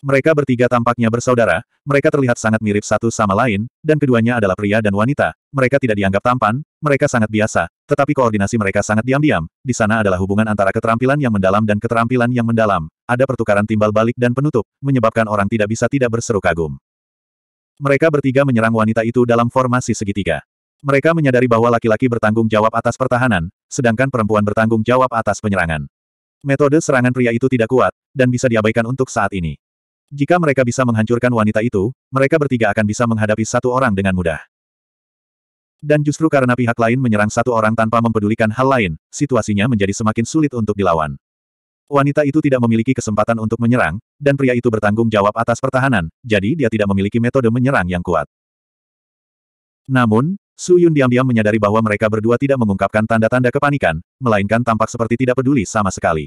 Mereka bertiga tampaknya bersaudara, mereka terlihat sangat mirip satu sama lain, dan keduanya adalah pria dan wanita. Mereka tidak dianggap tampan, mereka sangat biasa, tetapi koordinasi mereka sangat diam-diam. Di sana adalah hubungan antara keterampilan yang mendalam dan keterampilan yang mendalam. Ada pertukaran timbal balik dan penutup, menyebabkan orang tidak bisa tidak berseru kagum. Mereka bertiga menyerang wanita itu dalam formasi segitiga. Mereka menyadari bahwa laki-laki bertanggung jawab atas pertahanan, sedangkan perempuan bertanggung jawab atas penyerangan. Metode serangan pria itu tidak kuat, dan bisa diabaikan untuk saat ini. Jika mereka bisa menghancurkan wanita itu, mereka bertiga akan bisa menghadapi satu orang dengan mudah. Dan justru karena pihak lain menyerang satu orang tanpa mempedulikan hal lain, situasinya menjadi semakin sulit untuk dilawan. Wanita itu tidak memiliki kesempatan untuk menyerang, dan pria itu bertanggung jawab atas pertahanan, jadi dia tidak memiliki metode menyerang yang kuat. Namun, Su Yun diam-diam menyadari bahwa mereka berdua tidak mengungkapkan tanda-tanda kepanikan, melainkan tampak seperti tidak peduli sama sekali.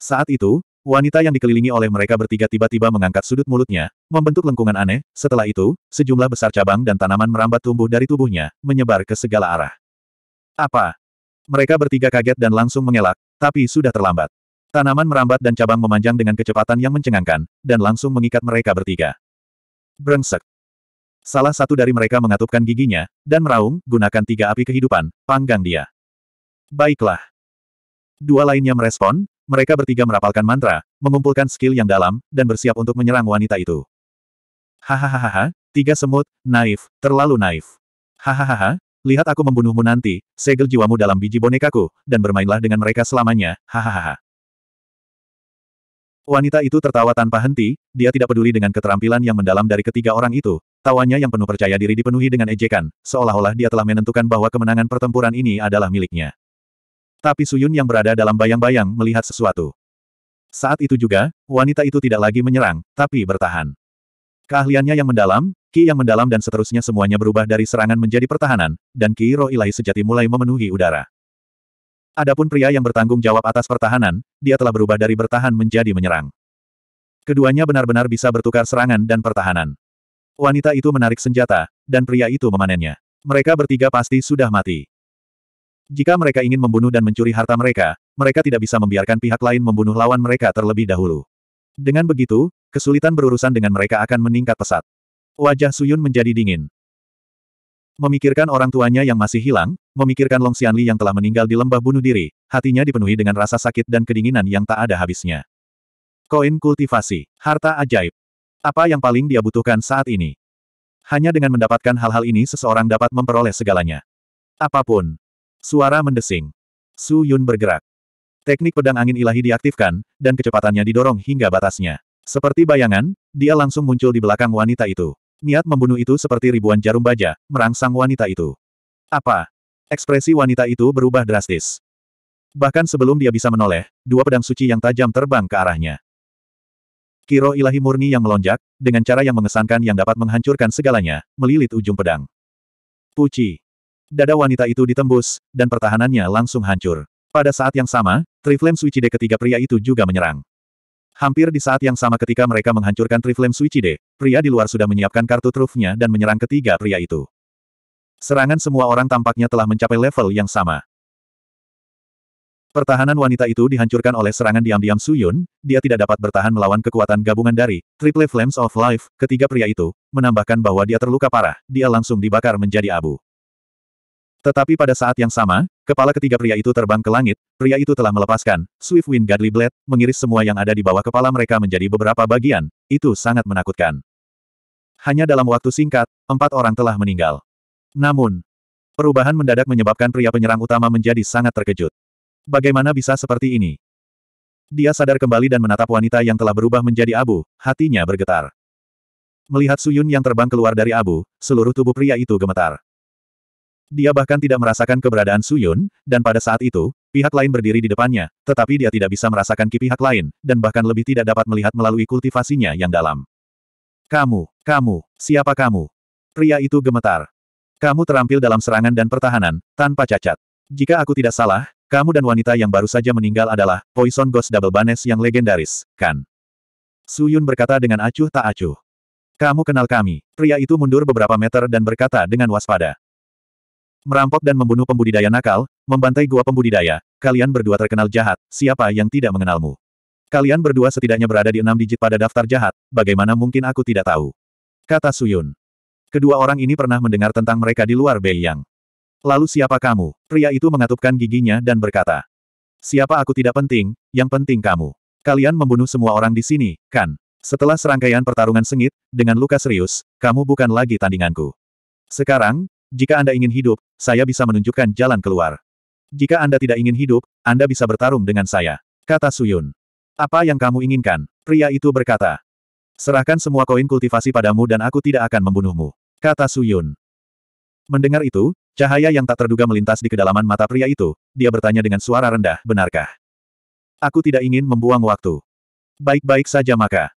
Saat itu, Wanita yang dikelilingi oleh mereka bertiga tiba-tiba mengangkat sudut mulutnya, membentuk lengkungan aneh, setelah itu, sejumlah besar cabang dan tanaman merambat tumbuh dari tubuhnya, menyebar ke segala arah. Apa? Mereka bertiga kaget dan langsung mengelak, tapi sudah terlambat. Tanaman merambat dan cabang memanjang dengan kecepatan yang mencengangkan, dan langsung mengikat mereka bertiga. Brengsek. Salah satu dari mereka mengatupkan giginya, dan meraung, gunakan tiga api kehidupan, panggang dia. Baiklah. Dua lainnya merespon, mereka bertiga merapalkan mantra, mengumpulkan skill yang dalam, dan bersiap untuk menyerang wanita itu. Hahaha, tiga semut, naif, terlalu naif. Hahaha, lihat aku membunuhmu nanti, segel jiwamu dalam biji bonekaku, dan bermainlah dengan mereka selamanya, hahaha. Wanita itu tertawa tanpa henti, dia tidak peduli dengan keterampilan yang mendalam dari ketiga orang itu, tawanya yang penuh percaya diri dipenuhi dengan ejekan, seolah-olah dia telah menentukan bahwa kemenangan pertempuran ini adalah miliknya. Tapi Suyun yang berada dalam bayang-bayang melihat sesuatu. Saat itu juga, wanita itu tidak lagi menyerang, tapi bertahan. Keahliannya yang mendalam, Ki yang mendalam dan seterusnya semuanya berubah dari serangan menjadi pertahanan, dan Ki Roh Ilahi sejati mulai memenuhi udara. Adapun pria yang bertanggung jawab atas pertahanan, dia telah berubah dari bertahan menjadi menyerang. Keduanya benar-benar bisa bertukar serangan dan pertahanan. Wanita itu menarik senjata, dan pria itu memanennya. Mereka bertiga pasti sudah mati. Jika mereka ingin membunuh dan mencuri harta mereka, mereka tidak bisa membiarkan pihak lain membunuh lawan mereka terlebih dahulu. Dengan begitu, kesulitan berurusan dengan mereka akan meningkat pesat. Wajah Suyun menjadi dingin. Memikirkan orang tuanya yang masih hilang, memikirkan Long Xianli yang telah meninggal di lembah bunuh diri, hatinya dipenuhi dengan rasa sakit dan kedinginan yang tak ada habisnya. Koin kultivasi, harta ajaib. Apa yang paling dia butuhkan saat ini? Hanya dengan mendapatkan hal-hal ini seseorang dapat memperoleh segalanya. Apapun, Suara mendesing. Su Yun bergerak. Teknik pedang angin ilahi diaktifkan, dan kecepatannya didorong hingga batasnya. Seperti bayangan, dia langsung muncul di belakang wanita itu. Niat membunuh itu seperti ribuan jarum baja, merangsang wanita itu. Apa? Ekspresi wanita itu berubah drastis. Bahkan sebelum dia bisa menoleh, dua pedang suci yang tajam terbang ke arahnya. Kiro ilahi murni yang melonjak, dengan cara yang mengesankan yang dapat menghancurkan segalanya, melilit ujung pedang. Puci. Dada wanita itu ditembus, dan pertahanannya langsung hancur. Pada saat yang sama, Triflame Suicide ketiga pria itu juga menyerang. Hampir di saat yang sama ketika mereka menghancurkan Triflame Suicide, pria di luar sudah menyiapkan kartu trufnya dan menyerang ketiga pria itu. Serangan semua orang tampaknya telah mencapai level yang sama. Pertahanan wanita itu dihancurkan oleh serangan diam-diam Suyun, dia tidak dapat bertahan melawan kekuatan gabungan dari Triple Flames of Life, ketiga pria itu, menambahkan bahwa dia terluka parah, dia langsung dibakar menjadi abu. Tetapi pada saat yang sama, kepala ketiga pria itu terbang ke langit, pria itu telah melepaskan, Swift Wind Godly Blade, mengiris semua yang ada di bawah kepala mereka menjadi beberapa bagian, itu sangat menakutkan. Hanya dalam waktu singkat, empat orang telah meninggal. Namun, perubahan mendadak menyebabkan pria penyerang utama menjadi sangat terkejut. Bagaimana bisa seperti ini? Dia sadar kembali dan menatap wanita yang telah berubah menjadi abu, hatinya bergetar. Melihat Suyun yang terbang keluar dari abu, seluruh tubuh pria itu gemetar. Dia bahkan tidak merasakan keberadaan Suyun, dan pada saat itu, pihak lain berdiri di depannya, tetapi dia tidak bisa merasakan ki pihak lain, dan bahkan lebih tidak dapat melihat melalui kultivasinya yang dalam. Kamu, kamu, siapa kamu? Pria itu gemetar. Kamu terampil dalam serangan dan pertahanan, tanpa cacat. Jika aku tidak salah, kamu dan wanita yang baru saja meninggal adalah Poison Ghost Double Banes yang legendaris, kan? Suyun berkata dengan acuh tak acuh. Kamu kenal kami. Pria itu mundur beberapa meter dan berkata dengan waspada. Merampok dan membunuh pembudidaya nakal, membantai gua pembudidaya, kalian berdua terkenal jahat, siapa yang tidak mengenalmu? Kalian berdua setidaknya berada di enam digit pada daftar jahat, bagaimana mungkin aku tidak tahu? Kata Suyun. Kedua orang ini pernah mendengar tentang mereka di luar Beiyang. Lalu siapa kamu? Pria itu mengatupkan giginya dan berkata. Siapa aku tidak penting, yang penting kamu. Kalian membunuh semua orang di sini, kan? Setelah serangkaian pertarungan sengit, dengan luka serius, kamu bukan lagi tandinganku. Sekarang, jika Anda ingin hidup, saya bisa menunjukkan jalan keluar. Jika Anda tidak ingin hidup, Anda bisa bertarung dengan saya. Kata Suyun. Apa yang kamu inginkan? Pria itu berkata. Serahkan semua koin kultivasi padamu dan aku tidak akan membunuhmu. Kata Suyun. Mendengar itu, cahaya yang tak terduga melintas di kedalaman mata pria itu, dia bertanya dengan suara rendah, benarkah? Aku tidak ingin membuang waktu. Baik-baik saja maka.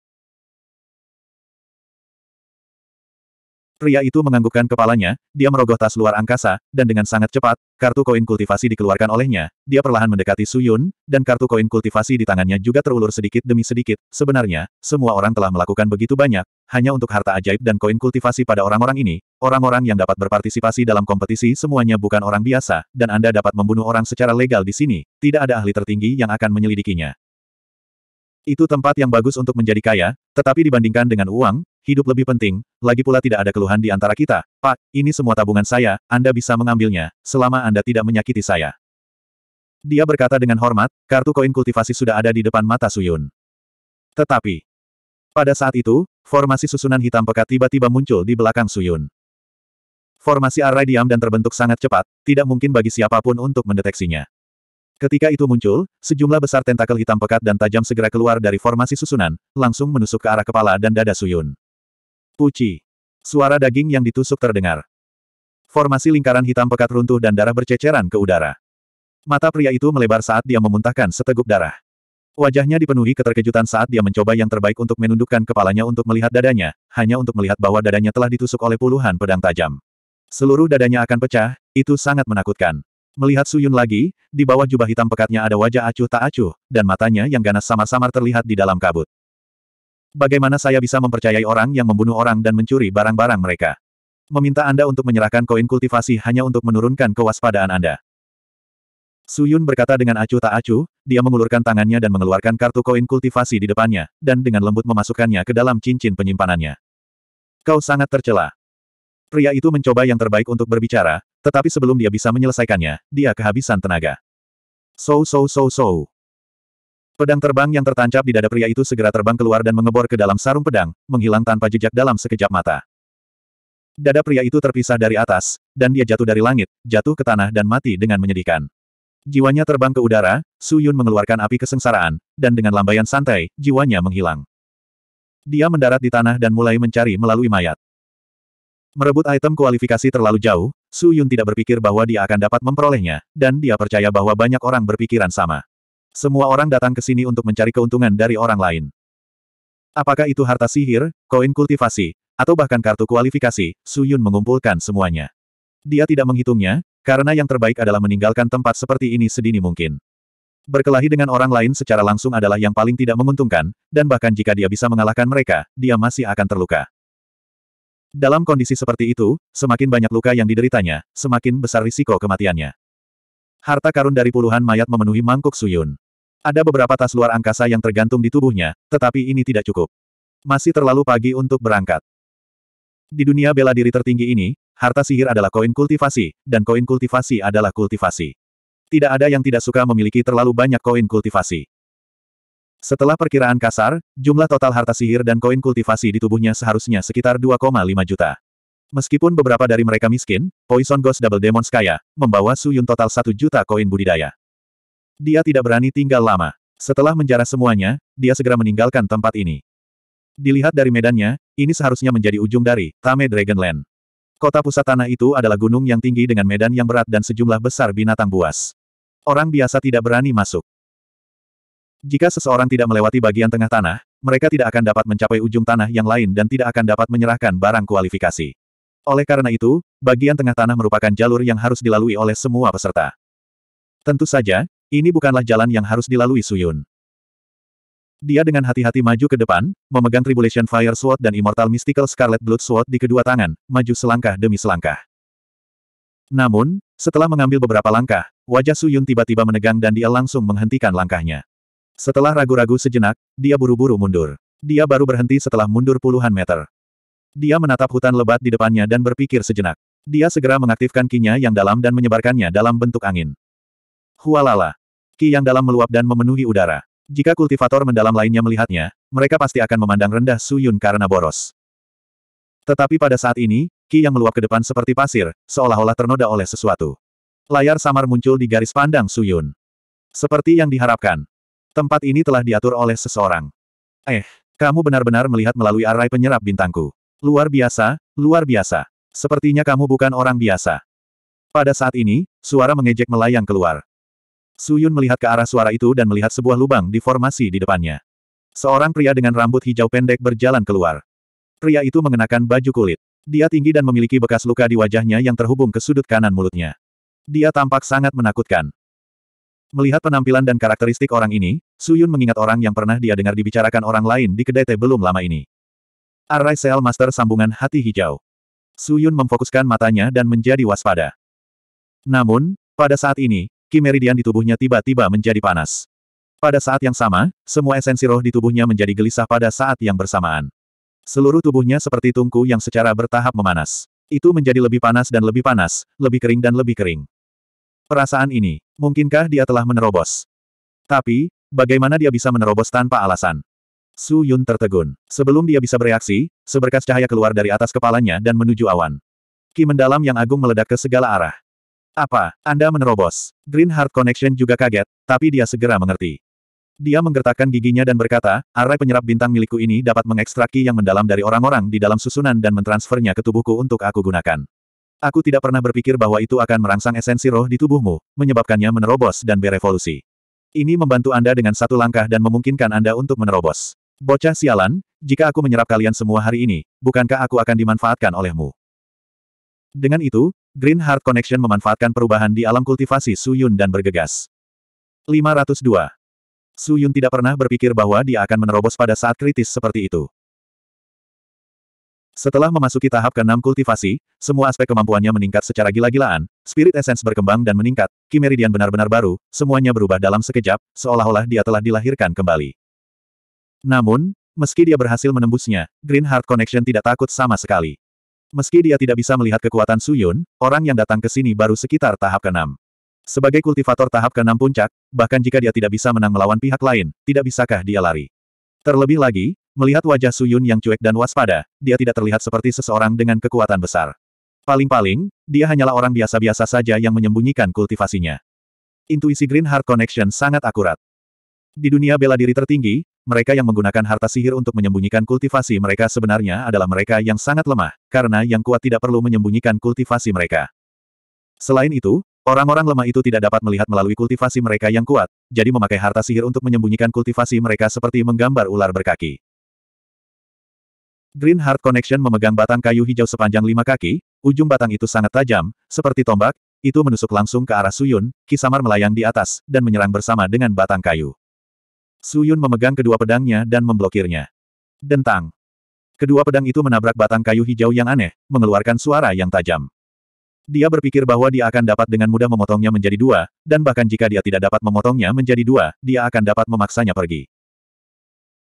Pria itu menganggukkan kepalanya, dia merogoh tas luar angkasa, dan dengan sangat cepat, kartu koin kultivasi dikeluarkan olehnya, dia perlahan mendekati Suyun, dan kartu koin kultivasi di tangannya juga terulur sedikit demi sedikit, sebenarnya, semua orang telah melakukan begitu banyak, hanya untuk harta ajaib dan koin kultivasi pada orang-orang ini, orang-orang yang dapat berpartisipasi dalam kompetisi semuanya bukan orang biasa, dan Anda dapat membunuh orang secara legal di sini, tidak ada ahli tertinggi yang akan menyelidikinya. Itu tempat yang bagus untuk menjadi kaya, tetapi dibandingkan dengan uang, hidup lebih penting, lagi pula tidak ada keluhan di antara kita. Pak, ini semua tabungan saya, Anda bisa mengambilnya, selama Anda tidak menyakiti saya. Dia berkata dengan hormat, kartu koin kultivasi sudah ada di depan mata Suyun. Tetapi, pada saat itu, formasi susunan hitam pekat tiba-tiba muncul di belakang Suyun. Formasi array diam dan terbentuk sangat cepat, tidak mungkin bagi siapapun untuk mendeteksinya. Ketika itu muncul, sejumlah besar tentakel hitam pekat dan tajam segera keluar dari formasi susunan, langsung menusuk ke arah kepala dan dada Suyun. Puci. Suara daging yang ditusuk terdengar. Formasi lingkaran hitam pekat runtuh dan darah berceceran ke udara. Mata pria itu melebar saat dia memuntahkan seteguk darah. Wajahnya dipenuhi keterkejutan saat dia mencoba yang terbaik untuk menundukkan kepalanya untuk melihat dadanya, hanya untuk melihat bahwa dadanya telah ditusuk oleh puluhan pedang tajam. Seluruh dadanya akan pecah, itu sangat menakutkan. Melihat Suyun lagi, di bawah jubah hitam pekatnya ada wajah acuh tak acuh, dan matanya yang ganas samar-samar terlihat di dalam kabut. Bagaimana saya bisa mempercayai orang yang membunuh orang dan mencuri barang-barang mereka? Meminta Anda untuk menyerahkan koin kultivasi hanya untuk menurunkan kewaspadaan Anda. Suyun berkata dengan acuh tak acuh, dia mengulurkan tangannya dan mengeluarkan kartu koin kultivasi di depannya, dan dengan lembut memasukkannya ke dalam cincin penyimpanannya. Kau sangat tercela. Pria itu mencoba yang terbaik untuk berbicara, tetapi sebelum dia bisa menyelesaikannya, dia kehabisan tenaga. So so so so. Pedang terbang yang tertancap di dada pria itu segera terbang keluar dan mengebor ke dalam sarung pedang, menghilang tanpa jejak dalam sekejap mata. Dada pria itu terpisah dari atas, dan dia jatuh dari langit, jatuh ke tanah dan mati dengan menyedihkan. Jiwanya terbang ke udara, Su Yun mengeluarkan api kesengsaraan, dan dengan lambaian santai, jiwanya menghilang. Dia mendarat di tanah dan mulai mencari melalui mayat. Merebut item kualifikasi terlalu jauh, Su Yun tidak berpikir bahwa dia akan dapat memperolehnya, dan dia percaya bahwa banyak orang berpikiran sama. Semua orang datang ke sini untuk mencari keuntungan dari orang lain. Apakah itu harta sihir, koin kultivasi, atau bahkan kartu kualifikasi, Suyun mengumpulkan semuanya. Dia tidak menghitungnya, karena yang terbaik adalah meninggalkan tempat seperti ini sedini mungkin. Berkelahi dengan orang lain secara langsung adalah yang paling tidak menguntungkan, dan bahkan jika dia bisa mengalahkan mereka, dia masih akan terluka. Dalam kondisi seperti itu, semakin banyak luka yang dideritanya, semakin besar risiko kematiannya. Harta karun dari puluhan mayat memenuhi mangkuk Suyun. Ada beberapa tas luar angkasa yang tergantung di tubuhnya, tetapi ini tidak cukup. Masih terlalu pagi untuk berangkat. Di dunia bela diri tertinggi ini, harta sihir adalah koin kultivasi, dan koin kultivasi adalah kultivasi. Tidak ada yang tidak suka memiliki terlalu banyak koin kultivasi. Setelah perkiraan kasar, jumlah total harta sihir dan koin kultivasi di tubuhnya seharusnya sekitar 2,5 juta. Meskipun beberapa dari mereka miskin, Poison Ghost Double Demon kaya, membawa Suyun total 1 juta koin budidaya dia tidak berani tinggal lama. Setelah menjarah semuanya, dia segera meninggalkan tempat ini. Dilihat dari medannya, ini seharusnya menjadi ujung dari Tame Dragonland. Kota pusat tanah itu adalah gunung yang tinggi dengan medan yang berat dan sejumlah besar binatang buas. Orang biasa tidak berani masuk. Jika seseorang tidak melewati bagian tengah tanah, mereka tidak akan dapat mencapai ujung tanah yang lain dan tidak akan dapat menyerahkan barang kualifikasi. Oleh karena itu, bagian tengah tanah merupakan jalur yang harus dilalui oleh semua peserta. Tentu saja, ini bukanlah jalan yang harus dilalui Suyun. Dia dengan hati-hati maju ke depan, memegang Tribulation Fire Sword dan Immortal Mystical Scarlet Blood Sword di kedua tangan, maju selangkah demi selangkah. Namun, setelah mengambil beberapa langkah, wajah Suyun tiba-tiba menegang dan dia langsung menghentikan langkahnya. Setelah ragu-ragu sejenak, dia buru-buru mundur. Dia baru berhenti setelah mundur puluhan meter. Dia menatap hutan lebat di depannya dan berpikir sejenak. Dia segera mengaktifkan kinya yang dalam dan menyebarkannya dalam bentuk angin. Hualala. Ki yang dalam meluap dan memenuhi udara. Jika kultivator mendalam lainnya melihatnya, mereka pasti akan memandang rendah Su Yun karena boros. Tetapi pada saat ini, Ki yang meluap ke depan seperti pasir, seolah-olah ternoda oleh sesuatu. Layar samar muncul di garis pandang Su Yun. Seperti yang diharapkan. Tempat ini telah diatur oleh seseorang. Eh, kamu benar-benar melihat melalui arai penyerap bintangku. Luar biasa, luar biasa. Sepertinya kamu bukan orang biasa. Pada saat ini, suara mengejek melayang keluar. Suyun melihat ke arah suara itu dan melihat sebuah lubang di formasi di depannya. Seorang pria dengan rambut hijau pendek berjalan keluar. Pria itu mengenakan baju kulit. Dia tinggi dan memiliki bekas luka di wajahnya yang terhubung ke sudut kanan mulutnya. Dia tampak sangat menakutkan. Melihat penampilan dan karakteristik orang ini, Suyun mengingat orang yang pernah dia dengar dibicarakan orang lain di kedai teh belum lama ini. Arai Sel Master Sambungan Hati Hijau. Suyun memfokuskan matanya dan menjadi waspada. Namun, pada saat ini, ki meridian di tubuhnya tiba-tiba menjadi panas. Pada saat yang sama, semua esensi roh di tubuhnya menjadi gelisah pada saat yang bersamaan. Seluruh tubuhnya seperti tungku yang secara bertahap memanas. Itu menjadi lebih panas dan lebih panas, lebih kering dan lebih kering. Perasaan ini, mungkinkah dia telah menerobos? Tapi, bagaimana dia bisa menerobos tanpa alasan? Su Yun tertegun. Sebelum dia bisa bereaksi, seberkas cahaya keluar dari atas kepalanya dan menuju awan. Ki mendalam yang agung meledak ke segala arah. Apa, Anda menerobos? Green Heart Connection juga kaget, tapi dia segera mengerti. Dia menggertakkan giginya dan berkata, "Array penyerap bintang milikku ini dapat mengekstraksi yang mendalam dari orang-orang di dalam susunan dan mentransfernya ke tubuhku untuk aku gunakan. Aku tidak pernah berpikir bahwa itu akan merangsang esensi roh di tubuhmu, menyebabkannya menerobos dan berevolusi. Ini membantu Anda dengan satu langkah dan memungkinkan Anda untuk menerobos. Bocah sialan, jika aku menyerap kalian semua hari ini, bukankah aku akan dimanfaatkan olehmu? Dengan itu, Green Heart Connection memanfaatkan perubahan di alam kultivasi Suyun dan bergegas. 502. Suyun tidak pernah berpikir bahwa dia akan menerobos pada saat kritis seperti itu. Setelah memasuki tahap keenam kultivasi, semua aspek kemampuannya meningkat secara gila-gilaan, spirit essence berkembang dan meningkat, kimeridian benar-benar baru, semuanya berubah dalam sekejap, seolah-olah dia telah dilahirkan kembali. Namun, meski dia berhasil menembusnya, Green Heart Connection tidak takut sama sekali. Meski dia tidak bisa melihat kekuatan Suyun, orang yang datang ke sini baru sekitar tahap ke-6. Sebagai kultivator tahap ke-6 puncak, bahkan jika dia tidak bisa menang melawan pihak lain, tidak bisakah dia lari. Terlebih lagi, melihat wajah Suyun yang cuek dan waspada, dia tidak terlihat seperti seseorang dengan kekuatan besar. Paling-paling, dia hanyalah orang biasa-biasa saja yang menyembunyikan kultivasinya. Intuisi Green Heart Connection sangat akurat. Di dunia bela diri tertinggi, mereka yang menggunakan harta sihir untuk menyembunyikan kultivasi mereka sebenarnya adalah mereka yang sangat lemah, karena yang kuat tidak perlu menyembunyikan kultivasi mereka. Selain itu, orang-orang lemah itu tidak dapat melihat melalui kultivasi mereka yang kuat, jadi memakai harta sihir untuk menyembunyikan kultivasi mereka seperti menggambar ular berkaki. Green Heart Connection memegang batang kayu hijau sepanjang lima kaki, ujung batang itu sangat tajam, seperti tombak, itu menusuk langsung ke arah Suyun, Kisamar melayang di atas, dan menyerang bersama dengan batang kayu. Suyun memegang kedua pedangnya dan memblokirnya. Dentang. Kedua pedang itu menabrak batang kayu hijau yang aneh, mengeluarkan suara yang tajam. Dia berpikir bahwa dia akan dapat dengan mudah memotongnya menjadi dua, dan bahkan jika dia tidak dapat memotongnya menjadi dua, dia akan dapat memaksanya pergi.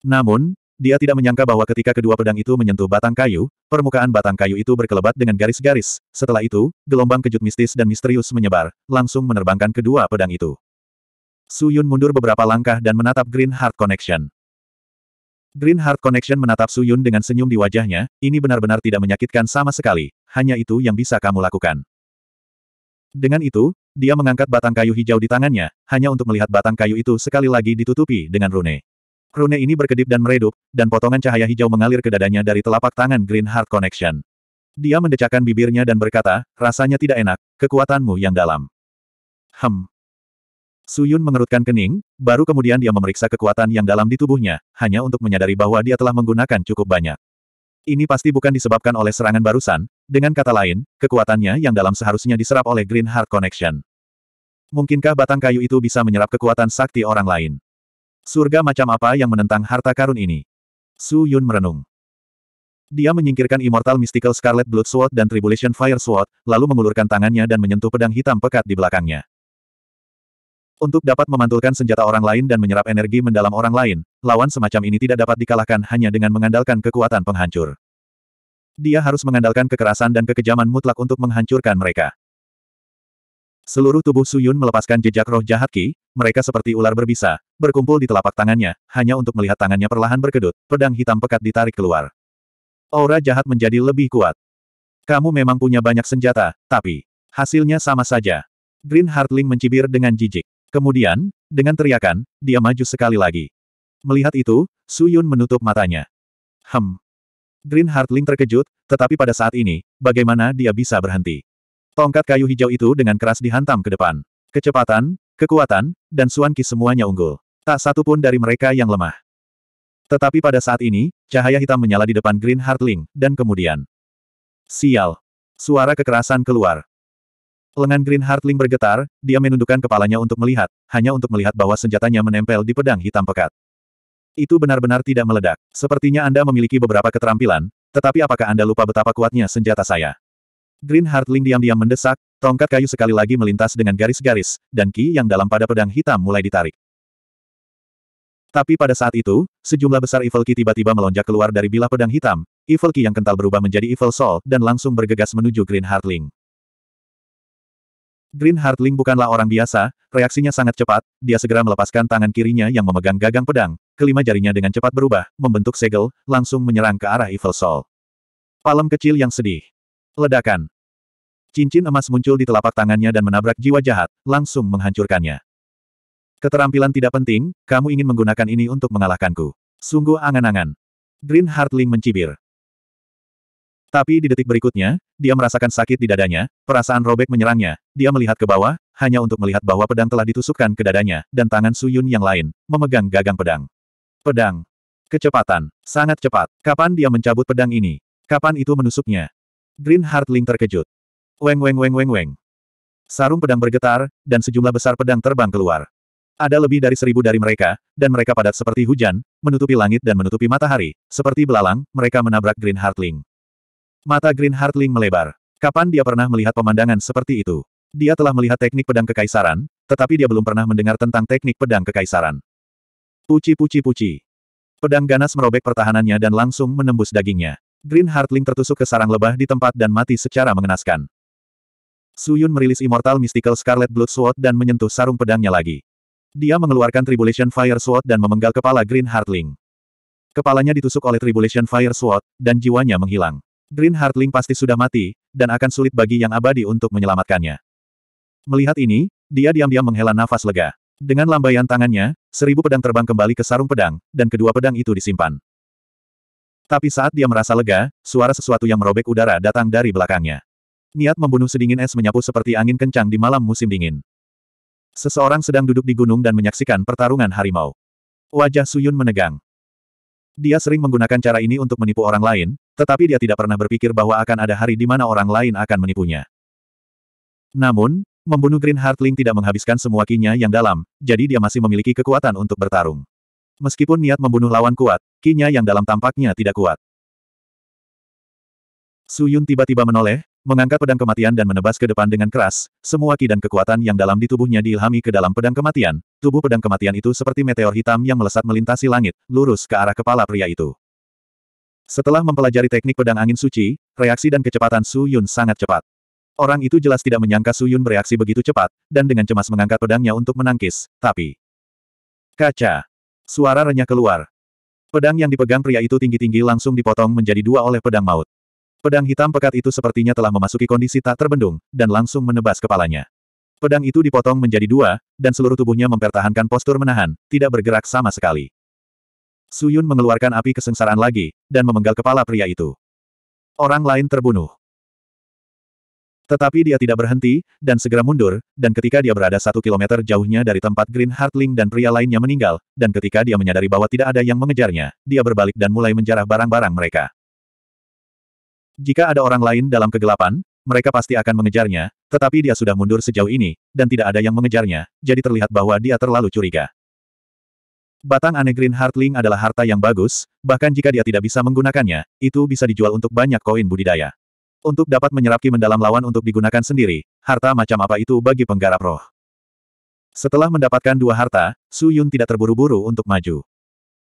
Namun, dia tidak menyangka bahwa ketika kedua pedang itu menyentuh batang kayu, permukaan batang kayu itu berkelebat dengan garis-garis. Setelah itu, gelombang kejut mistis dan misterius menyebar, langsung menerbangkan kedua pedang itu. Su Yun mundur beberapa langkah dan menatap Green Heart Connection. Green Heart Connection menatap Su Yun dengan senyum di wajahnya, ini benar-benar tidak menyakitkan sama sekali, hanya itu yang bisa kamu lakukan. Dengan itu, dia mengangkat batang kayu hijau di tangannya, hanya untuk melihat batang kayu itu sekali lagi ditutupi dengan rune. Rune ini berkedip dan meredup, dan potongan cahaya hijau mengalir ke dadanya dari telapak tangan Green Heart Connection. Dia mendecakkan bibirnya dan berkata, rasanya tidak enak, kekuatanmu yang dalam. Hem. Su Yun mengerutkan kening, baru kemudian dia memeriksa kekuatan yang dalam di tubuhnya, hanya untuk menyadari bahwa dia telah menggunakan cukup banyak. Ini pasti bukan disebabkan oleh serangan barusan, dengan kata lain, kekuatannya yang dalam seharusnya diserap oleh Green Heart Connection. Mungkinkah batang kayu itu bisa menyerap kekuatan sakti orang lain? Surga macam apa yang menentang harta karun ini? Su Yun merenung. Dia menyingkirkan Immortal Mystical Scarlet Blood Sword dan Tribulation Fire Sword, lalu mengulurkan tangannya dan menyentuh pedang hitam pekat di belakangnya. Untuk dapat memantulkan senjata orang lain dan menyerap energi mendalam orang lain, lawan semacam ini tidak dapat dikalahkan hanya dengan mengandalkan kekuatan penghancur. Dia harus mengandalkan kekerasan dan kekejaman mutlak untuk menghancurkan mereka. Seluruh tubuh Suyun melepaskan jejak roh jahat Ki, mereka seperti ular berbisa, berkumpul di telapak tangannya, hanya untuk melihat tangannya perlahan berkedut, pedang hitam pekat ditarik keluar. Aura jahat menjadi lebih kuat. Kamu memang punya banyak senjata, tapi hasilnya sama saja. Green Heartling mencibir dengan jijik. Kemudian, dengan teriakan, dia maju sekali lagi. Melihat itu, Su Yun menutup matanya. Hem. Green Heartling terkejut, tetapi pada saat ini, bagaimana dia bisa berhenti? Tongkat kayu hijau itu dengan keras dihantam ke depan. Kecepatan, kekuatan, dan suanki semuanya unggul. Tak satu pun dari mereka yang lemah. Tetapi pada saat ini, cahaya hitam menyala di depan Green Heartling, dan kemudian... Sial! Suara kekerasan keluar. Lengan Green Heartling bergetar, dia menundukkan kepalanya untuk melihat, hanya untuk melihat bahwa senjatanya menempel di pedang hitam pekat. Itu benar-benar tidak meledak. Sepertinya Anda memiliki beberapa keterampilan, tetapi apakah Anda lupa betapa kuatnya senjata saya? Green Heartling diam-diam mendesak, tongkat kayu sekali lagi melintas dengan garis-garis, dan ki yang dalam pada pedang hitam mulai ditarik. Tapi pada saat itu, sejumlah besar Evil Ki tiba-tiba melonjak keluar dari bilah pedang hitam, Evil Ki yang kental berubah menjadi Evil Soul dan langsung bergegas menuju Green Heartling. Green Hartling bukanlah orang biasa, reaksinya sangat cepat, dia segera melepaskan tangan kirinya yang memegang gagang pedang, kelima jarinya dengan cepat berubah, membentuk segel, langsung menyerang ke arah Evil Soul. Palem kecil yang sedih. Ledakan. Cincin emas muncul di telapak tangannya dan menabrak jiwa jahat, langsung menghancurkannya. Keterampilan tidak penting, kamu ingin menggunakan ini untuk mengalahkanku. Sungguh angan-angan. Green Hartling mencibir. Tapi di detik berikutnya, dia merasakan sakit di dadanya, perasaan robek menyerangnya, dia melihat ke bawah, hanya untuk melihat bahwa pedang telah ditusukkan ke dadanya, dan tangan Suyun yang lain, memegang gagang pedang. Pedang. Kecepatan. Sangat cepat. Kapan dia mencabut pedang ini? Kapan itu menusuknya? Green Heartling terkejut. Weng weng weng weng weng. Sarung pedang bergetar, dan sejumlah besar pedang terbang keluar. Ada lebih dari seribu dari mereka, dan mereka padat seperti hujan, menutupi langit dan menutupi matahari, seperti belalang, mereka menabrak Green Heartling. Mata Green Heartling melebar. Kapan dia pernah melihat pemandangan seperti itu? Dia telah melihat teknik pedang kekaisaran, tetapi dia belum pernah mendengar tentang teknik pedang kekaisaran. Puci-puci-puci. Pedang ganas merobek pertahanannya dan langsung menembus dagingnya. Green Heartling tertusuk ke sarang lebah di tempat dan mati secara mengenaskan. Suyun merilis Immortal Mystical Scarlet Blood Sword dan menyentuh sarung pedangnya lagi. Dia mengeluarkan Tribulation Fire Sword dan memenggal kepala Green Heartling. Kepalanya ditusuk oleh Tribulation Fire Sword, dan jiwanya menghilang. Green Heartling pasti sudah mati, dan akan sulit bagi yang abadi untuk menyelamatkannya. Melihat ini, dia diam-diam menghela nafas lega. Dengan lambaian tangannya, seribu pedang terbang kembali ke sarung pedang, dan kedua pedang itu disimpan. Tapi saat dia merasa lega, suara sesuatu yang merobek udara datang dari belakangnya. Niat membunuh sedingin es menyapu seperti angin kencang di malam musim dingin. Seseorang sedang duduk di gunung dan menyaksikan pertarungan harimau. Wajah Suyun menegang. Dia sering menggunakan cara ini untuk menipu orang lain, tetapi dia tidak pernah berpikir bahwa akan ada hari di mana orang lain akan menipunya. Namun, membunuh Green Heartling tidak menghabiskan semua kinya yang dalam, jadi dia masih memiliki kekuatan untuk bertarung. Meskipun niat membunuh lawan kuat, kinya yang dalam tampaknya tidak kuat. Su Yun tiba-tiba menoleh, mengangkat pedang kematian dan menebas ke depan dengan keras, semua ki dan kekuatan yang dalam di tubuhnya diilhami ke dalam pedang kematian. Tubuh pedang kematian itu seperti meteor hitam yang melesat melintasi langit, lurus ke arah kepala pria itu. Setelah mempelajari teknik pedang angin suci, reaksi dan kecepatan Su Yun sangat cepat. Orang itu jelas tidak menyangka Su Yun bereaksi begitu cepat, dan dengan cemas mengangkat pedangnya untuk menangkis, tapi... Kaca! Suara renyah keluar. Pedang yang dipegang pria itu tinggi-tinggi langsung dipotong menjadi dua oleh pedang maut. Pedang hitam pekat itu sepertinya telah memasuki kondisi tak terbendung, dan langsung menebas kepalanya. Pedang itu dipotong menjadi dua, dan seluruh tubuhnya mempertahankan postur menahan, tidak bergerak sama sekali. Suyun mengeluarkan api kesengsaraan lagi, dan memenggal kepala pria itu. Orang lain terbunuh. Tetapi dia tidak berhenti, dan segera mundur, dan ketika dia berada satu kilometer jauhnya dari tempat Green Heartling dan pria lainnya meninggal, dan ketika dia menyadari bahwa tidak ada yang mengejarnya, dia berbalik dan mulai menjarah barang-barang mereka. Jika ada orang lain dalam kegelapan, mereka pasti akan mengejarnya, tetapi dia sudah mundur sejauh ini, dan tidak ada yang mengejarnya, jadi terlihat bahwa dia terlalu curiga. Batang aneh Green Heartling adalah harta yang bagus, bahkan jika dia tidak bisa menggunakannya, itu bisa dijual untuk banyak koin budidaya. Untuk dapat menyerap ki mendalam lawan untuk digunakan sendiri, harta macam apa itu bagi penggarap roh. Setelah mendapatkan dua harta, Su Yun tidak terburu-buru untuk maju.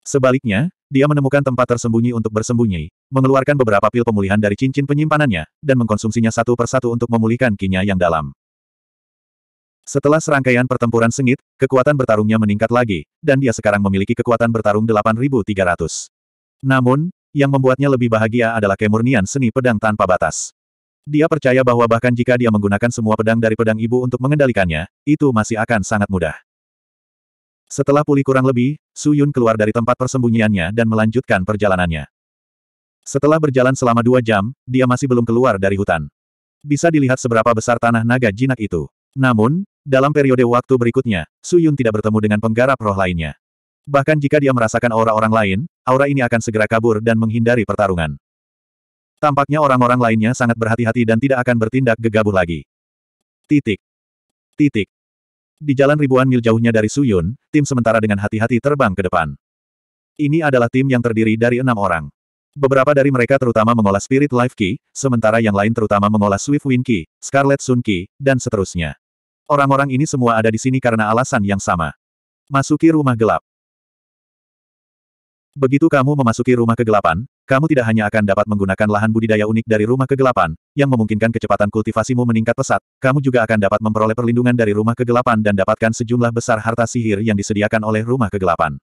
Sebaliknya, dia menemukan tempat tersembunyi untuk bersembunyi, mengeluarkan beberapa pil pemulihan dari cincin penyimpanannya, dan mengkonsumsinya satu persatu untuk memulihkan kinya yang dalam. Setelah serangkaian pertempuran sengit, kekuatan bertarungnya meningkat lagi, dan dia sekarang memiliki kekuatan bertarung 8300. Namun, yang membuatnya lebih bahagia adalah kemurnian seni pedang tanpa batas. Dia percaya bahwa bahkan jika dia menggunakan semua pedang dari pedang ibu untuk mengendalikannya, itu masih akan sangat mudah. Setelah pulih kurang lebih, Su Yun keluar dari tempat persembunyiannya dan melanjutkan perjalanannya. Setelah berjalan selama dua jam, dia masih belum keluar dari hutan. Bisa dilihat seberapa besar tanah naga jinak itu. Namun, dalam periode waktu berikutnya, Su Yun tidak bertemu dengan penggarap roh lainnya. Bahkan jika dia merasakan aura orang lain, aura ini akan segera kabur dan menghindari pertarungan. Tampaknya orang-orang lainnya sangat berhati-hati dan tidak akan bertindak gegabah lagi. Titik. Titik. Di jalan ribuan mil jauhnya dari Suyun, tim sementara dengan hati-hati terbang ke depan. Ini adalah tim yang terdiri dari enam orang. Beberapa dari mereka terutama mengolah Spirit Life Key, sementara yang lain terutama mengolah Swift Wind Key, Scarlet Sun Key, dan seterusnya. Orang-orang ini semua ada di sini karena alasan yang sama. Masuki rumah gelap. Begitu kamu memasuki rumah kegelapan, kamu tidak hanya akan dapat menggunakan lahan budidaya unik dari rumah kegelapan, yang memungkinkan kecepatan kultivasimu meningkat pesat, kamu juga akan dapat memperoleh perlindungan dari rumah kegelapan dan dapatkan sejumlah besar harta sihir yang disediakan oleh rumah kegelapan.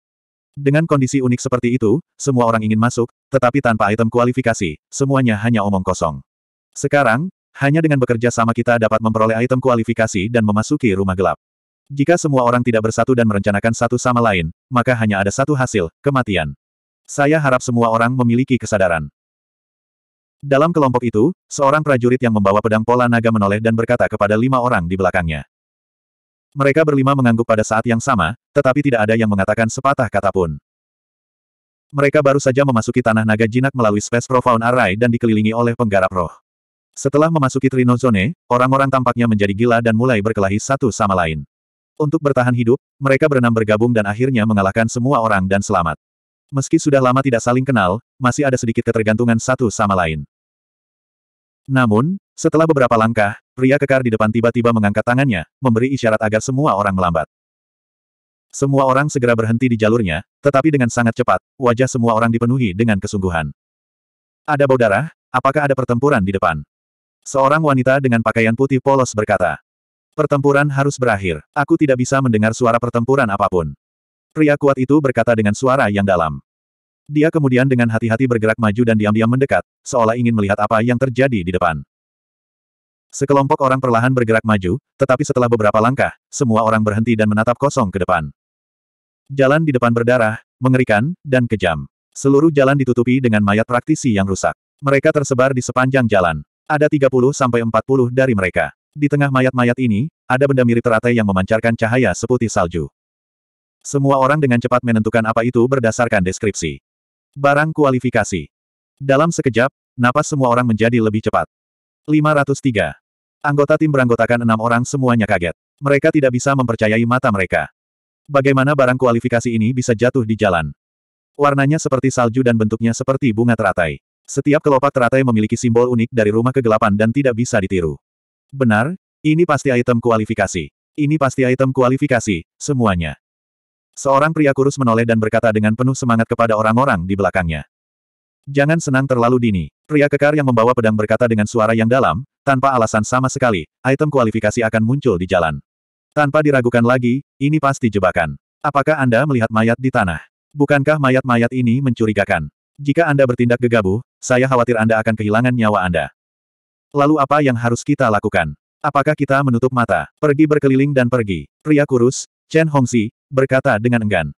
Dengan kondisi unik seperti itu, semua orang ingin masuk, tetapi tanpa item kualifikasi, semuanya hanya omong kosong. Sekarang, hanya dengan bekerja sama kita dapat memperoleh item kualifikasi dan memasuki rumah gelap. Jika semua orang tidak bersatu dan merencanakan satu sama lain, maka hanya ada satu hasil, kematian. Saya harap semua orang memiliki kesadaran. Dalam kelompok itu, seorang prajurit yang membawa pedang pola naga menoleh dan berkata kepada lima orang di belakangnya. Mereka berlima mengangguk pada saat yang sama, tetapi tidak ada yang mengatakan sepatah kata pun. Mereka baru saja memasuki tanah naga jinak melalui space profound array dan dikelilingi oleh penggarap roh. Setelah memasuki Trino orang-orang tampaknya menjadi gila dan mulai berkelahi satu sama lain. Untuk bertahan hidup, mereka berenam bergabung dan akhirnya mengalahkan semua orang dan selamat. Meski sudah lama tidak saling kenal, masih ada sedikit ketergantungan satu sama lain. Namun, setelah beberapa langkah, pria kekar di depan tiba-tiba mengangkat tangannya, memberi isyarat agar semua orang melambat. Semua orang segera berhenti di jalurnya, tetapi dengan sangat cepat, wajah semua orang dipenuhi dengan kesungguhan. Ada bau darah, apakah ada pertempuran di depan? Seorang wanita dengan pakaian putih polos berkata. Pertempuran harus berakhir. Aku tidak bisa mendengar suara pertempuran apapun. Pria kuat itu berkata dengan suara yang dalam. Dia kemudian dengan hati-hati bergerak maju dan diam-diam mendekat, seolah ingin melihat apa yang terjadi di depan. Sekelompok orang perlahan bergerak maju, tetapi setelah beberapa langkah, semua orang berhenti dan menatap kosong ke depan. Jalan di depan berdarah, mengerikan, dan kejam. Seluruh jalan ditutupi dengan mayat praktisi yang rusak. Mereka tersebar di sepanjang jalan. Ada 30-40 dari mereka. Di tengah mayat-mayat ini, ada benda mirip teratai yang memancarkan cahaya seputih salju. Semua orang dengan cepat menentukan apa itu berdasarkan deskripsi. Barang kualifikasi. Dalam sekejap, napas semua orang menjadi lebih cepat. 503. Anggota tim beranggotakan enam orang semuanya kaget. Mereka tidak bisa mempercayai mata mereka. Bagaimana barang kualifikasi ini bisa jatuh di jalan? Warnanya seperti salju dan bentuknya seperti bunga teratai. Setiap kelopak teratai memiliki simbol unik dari rumah kegelapan dan tidak bisa ditiru. Benar, ini pasti item kualifikasi. Ini pasti item kualifikasi, semuanya. Seorang pria kurus menoleh dan berkata dengan penuh semangat kepada orang-orang di belakangnya. Jangan senang terlalu dini. Pria kekar yang membawa pedang berkata dengan suara yang dalam, tanpa alasan sama sekali, item kualifikasi akan muncul di jalan. Tanpa diragukan lagi, ini pasti jebakan. Apakah Anda melihat mayat di tanah? Bukankah mayat-mayat ini mencurigakan? Jika Anda bertindak gegabah, saya khawatir Anda akan kehilangan nyawa Anda. Lalu apa yang harus kita lakukan? Apakah kita menutup mata, pergi berkeliling dan pergi? Pria kurus, Chen Hongxi, berkata dengan enggan.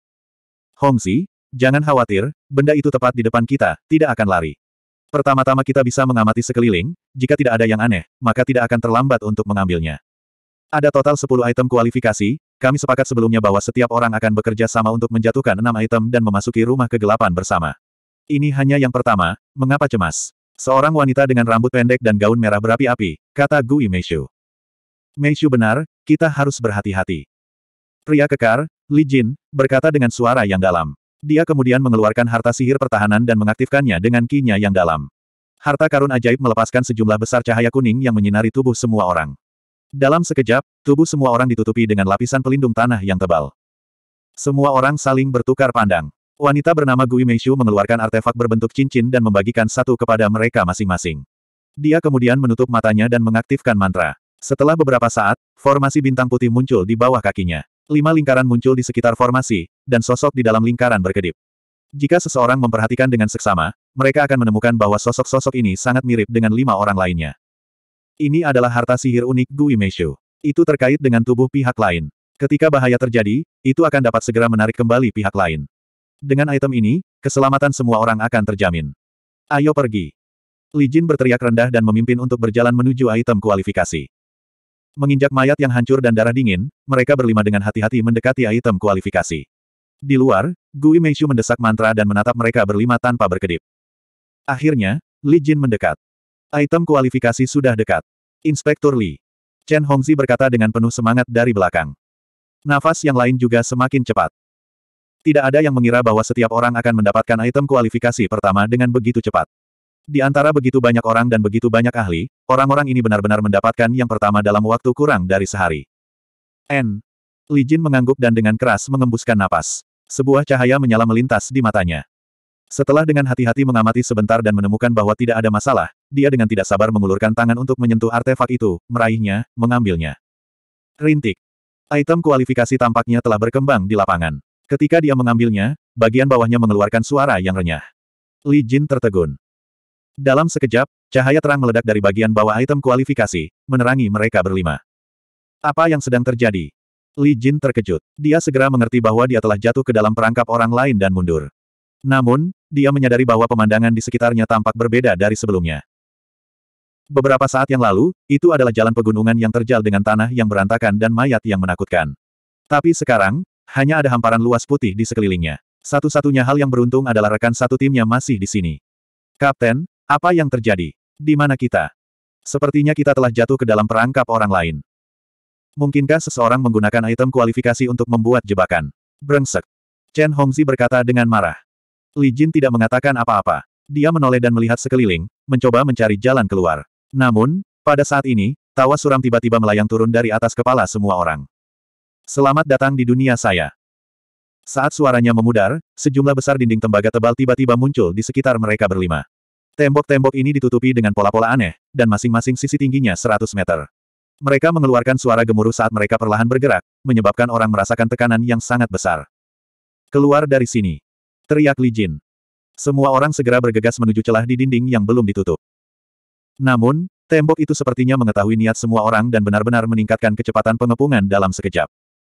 Hongxi, jangan khawatir, benda itu tepat di depan kita, tidak akan lari. Pertama-tama kita bisa mengamati sekeliling, jika tidak ada yang aneh, maka tidak akan terlambat untuk mengambilnya. Ada total 10 item kualifikasi, kami sepakat sebelumnya bahwa setiap orang akan bekerja sama untuk menjatuhkan enam item dan memasuki rumah kegelapan bersama. Ini hanya yang pertama, mengapa cemas? Seorang wanita dengan rambut pendek dan gaun merah berapi-api, kata Gui Meishu. Meishu benar, kita harus berhati-hati. Pria kekar, Li Jin, berkata dengan suara yang dalam. Dia kemudian mengeluarkan harta sihir pertahanan dan mengaktifkannya dengan kinya yang dalam. Harta karun ajaib melepaskan sejumlah besar cahaya kuning yang menyinari tubuh semua orang. Dalam sekejap, tubuh semua orang ditutupi dengan lapisan pelindung tanah yang tebal. Semua orang saling bertukar pandang. Wanita bernama Gui Meishu mengeluarkan artefak berbentuk cincin dan membagikan satu kepada mereka masing-masing. Dia kemudian menutup matanya dan mengaktifkan mantra. Setelah beberapa saat, formasi bintang putih muncul di bawah kakinya. Lima lingkaran muncul di sekitar formasi, dan sosok di dalam lingkaran berkedip. Jika seseorang memperhatikan dengan seksama, mereka akan menemukan bahwa sosok-sosok ini sangat mirip dengan lima orang lainnya. Ini adalah harta sihir unik Gui Meishu. Itu terkait dengan tubuh pihak lain. Ketika bahaya terjadi, itu akan dapat segera menarik kembali pihak lain. Dengan item ini, keselamatan semua orang akan terjamin. Ayo pergi. Li Jin berteriak rendah dan memimpin untuk berjalan menuju item kualifikasi. Menginjak mayat yang hancur dan darah dingin, mereka berlima dengan hati-hati mendekati item kualifikasi. Di luar, Gui Meishu mendesak mantra dan menatap mereka berlima tanpa berkedip. Akhirnya, Li Jin mendekat. Item kualifikasi sudah dekat. Inspektur Li. Chen Hongzi berkata dengan penuh semangat dari belakang. Nafas yang lain juga semakin cepat. Tidak ada yang mengira bahwa setiap orang akan mendapatkan item kualifikasi pertama dengan begitu cepat. Di antara begitu banyak orang dan begitu banyak ahli, orang-orang ini benar-benar mendapatkan yang pertama dalam waktu kurang dari sehari. N. Li Jin mengangguk dan dengan keras mengembuskan napas. Sebuah cahaya menyala melintas di matanya. Setelah dengan hati-hati mengamati sebentar dan menemukan bahwa tidak ada masalah, dia dengan tidak sabar mengulurkan tangan untuk menyentuh artefak itu, meraihnya, mengambilnya. Rintik. Item kualifikasi tampaknya telah berkembang di lapangan. Ketika dia mengambilnya, bagian bawahnya mengeluarkan suara yang renyah. Li Jin tertegun. Dalam sekejap, cahaya terang meledak dari bagian bawah item kualifikasi, menerangi mereka berlima. Apa yang sedang terjadi? Li Jin terkejut. Dia segera mengerti bahwa dia telah jatuh ke dalam perangkap orang lain dan mundur. Namun, dia menyadari bahwa pemandangan di sekitarnya tampak berbeda dari sebelumnya. Beberapa saat yang lalu, itu adalah jalan pegunungan yang terjal dengan tanah yang berantakan dan mayat yang menakutkan. Tapi sekarang, hanya ada hamparan luas putih di sekelilingnya. Satu-satunya hal yang beruntung adalah rekan satu timnya masih di sini. Kapten, apa yang terjadi? Di mana kita? Sepertinya kita telah jatuh ke dalam perangkap orang lain. Mungkinkah seseorang menggunakan item kualifikasi untuk membuat jebakan? Brengsek. Chen Hongzi berkata dengan marah. Li Jin tidak mengatakan apa-apa. Dia menoleh dan melihat sekeliling, mencoba mencari jalan keluar. Namun, pada saat ini, tawa suram tiba-tiba melayang turun dari atas kepala semua orang. Selamat datang di dunia saya. Saat suaranya memudar, sejumlah besar dinding tembaga tebal tiba-tiba muncul di sekitar mereka berlima. Tembok-tembok ini ditutupi dengan pola-pola aneh, dan masing-masing sisi tingginya 100 meter. Mereka mengeluarkan suara gemuruh saat mereka perlahan bergerak, menyebabkan orang merasakan tekanan yang sangat besar. Keluar dari sini. Teriak Li Jin. Semua orang segera bergegas menuju celah di dinding yang belum ditutup. Namun, tembok itu sepertinya mengetahui niat semua orang dan benar-benar meningkatkan kecepatan pengepungan dalam sekejap.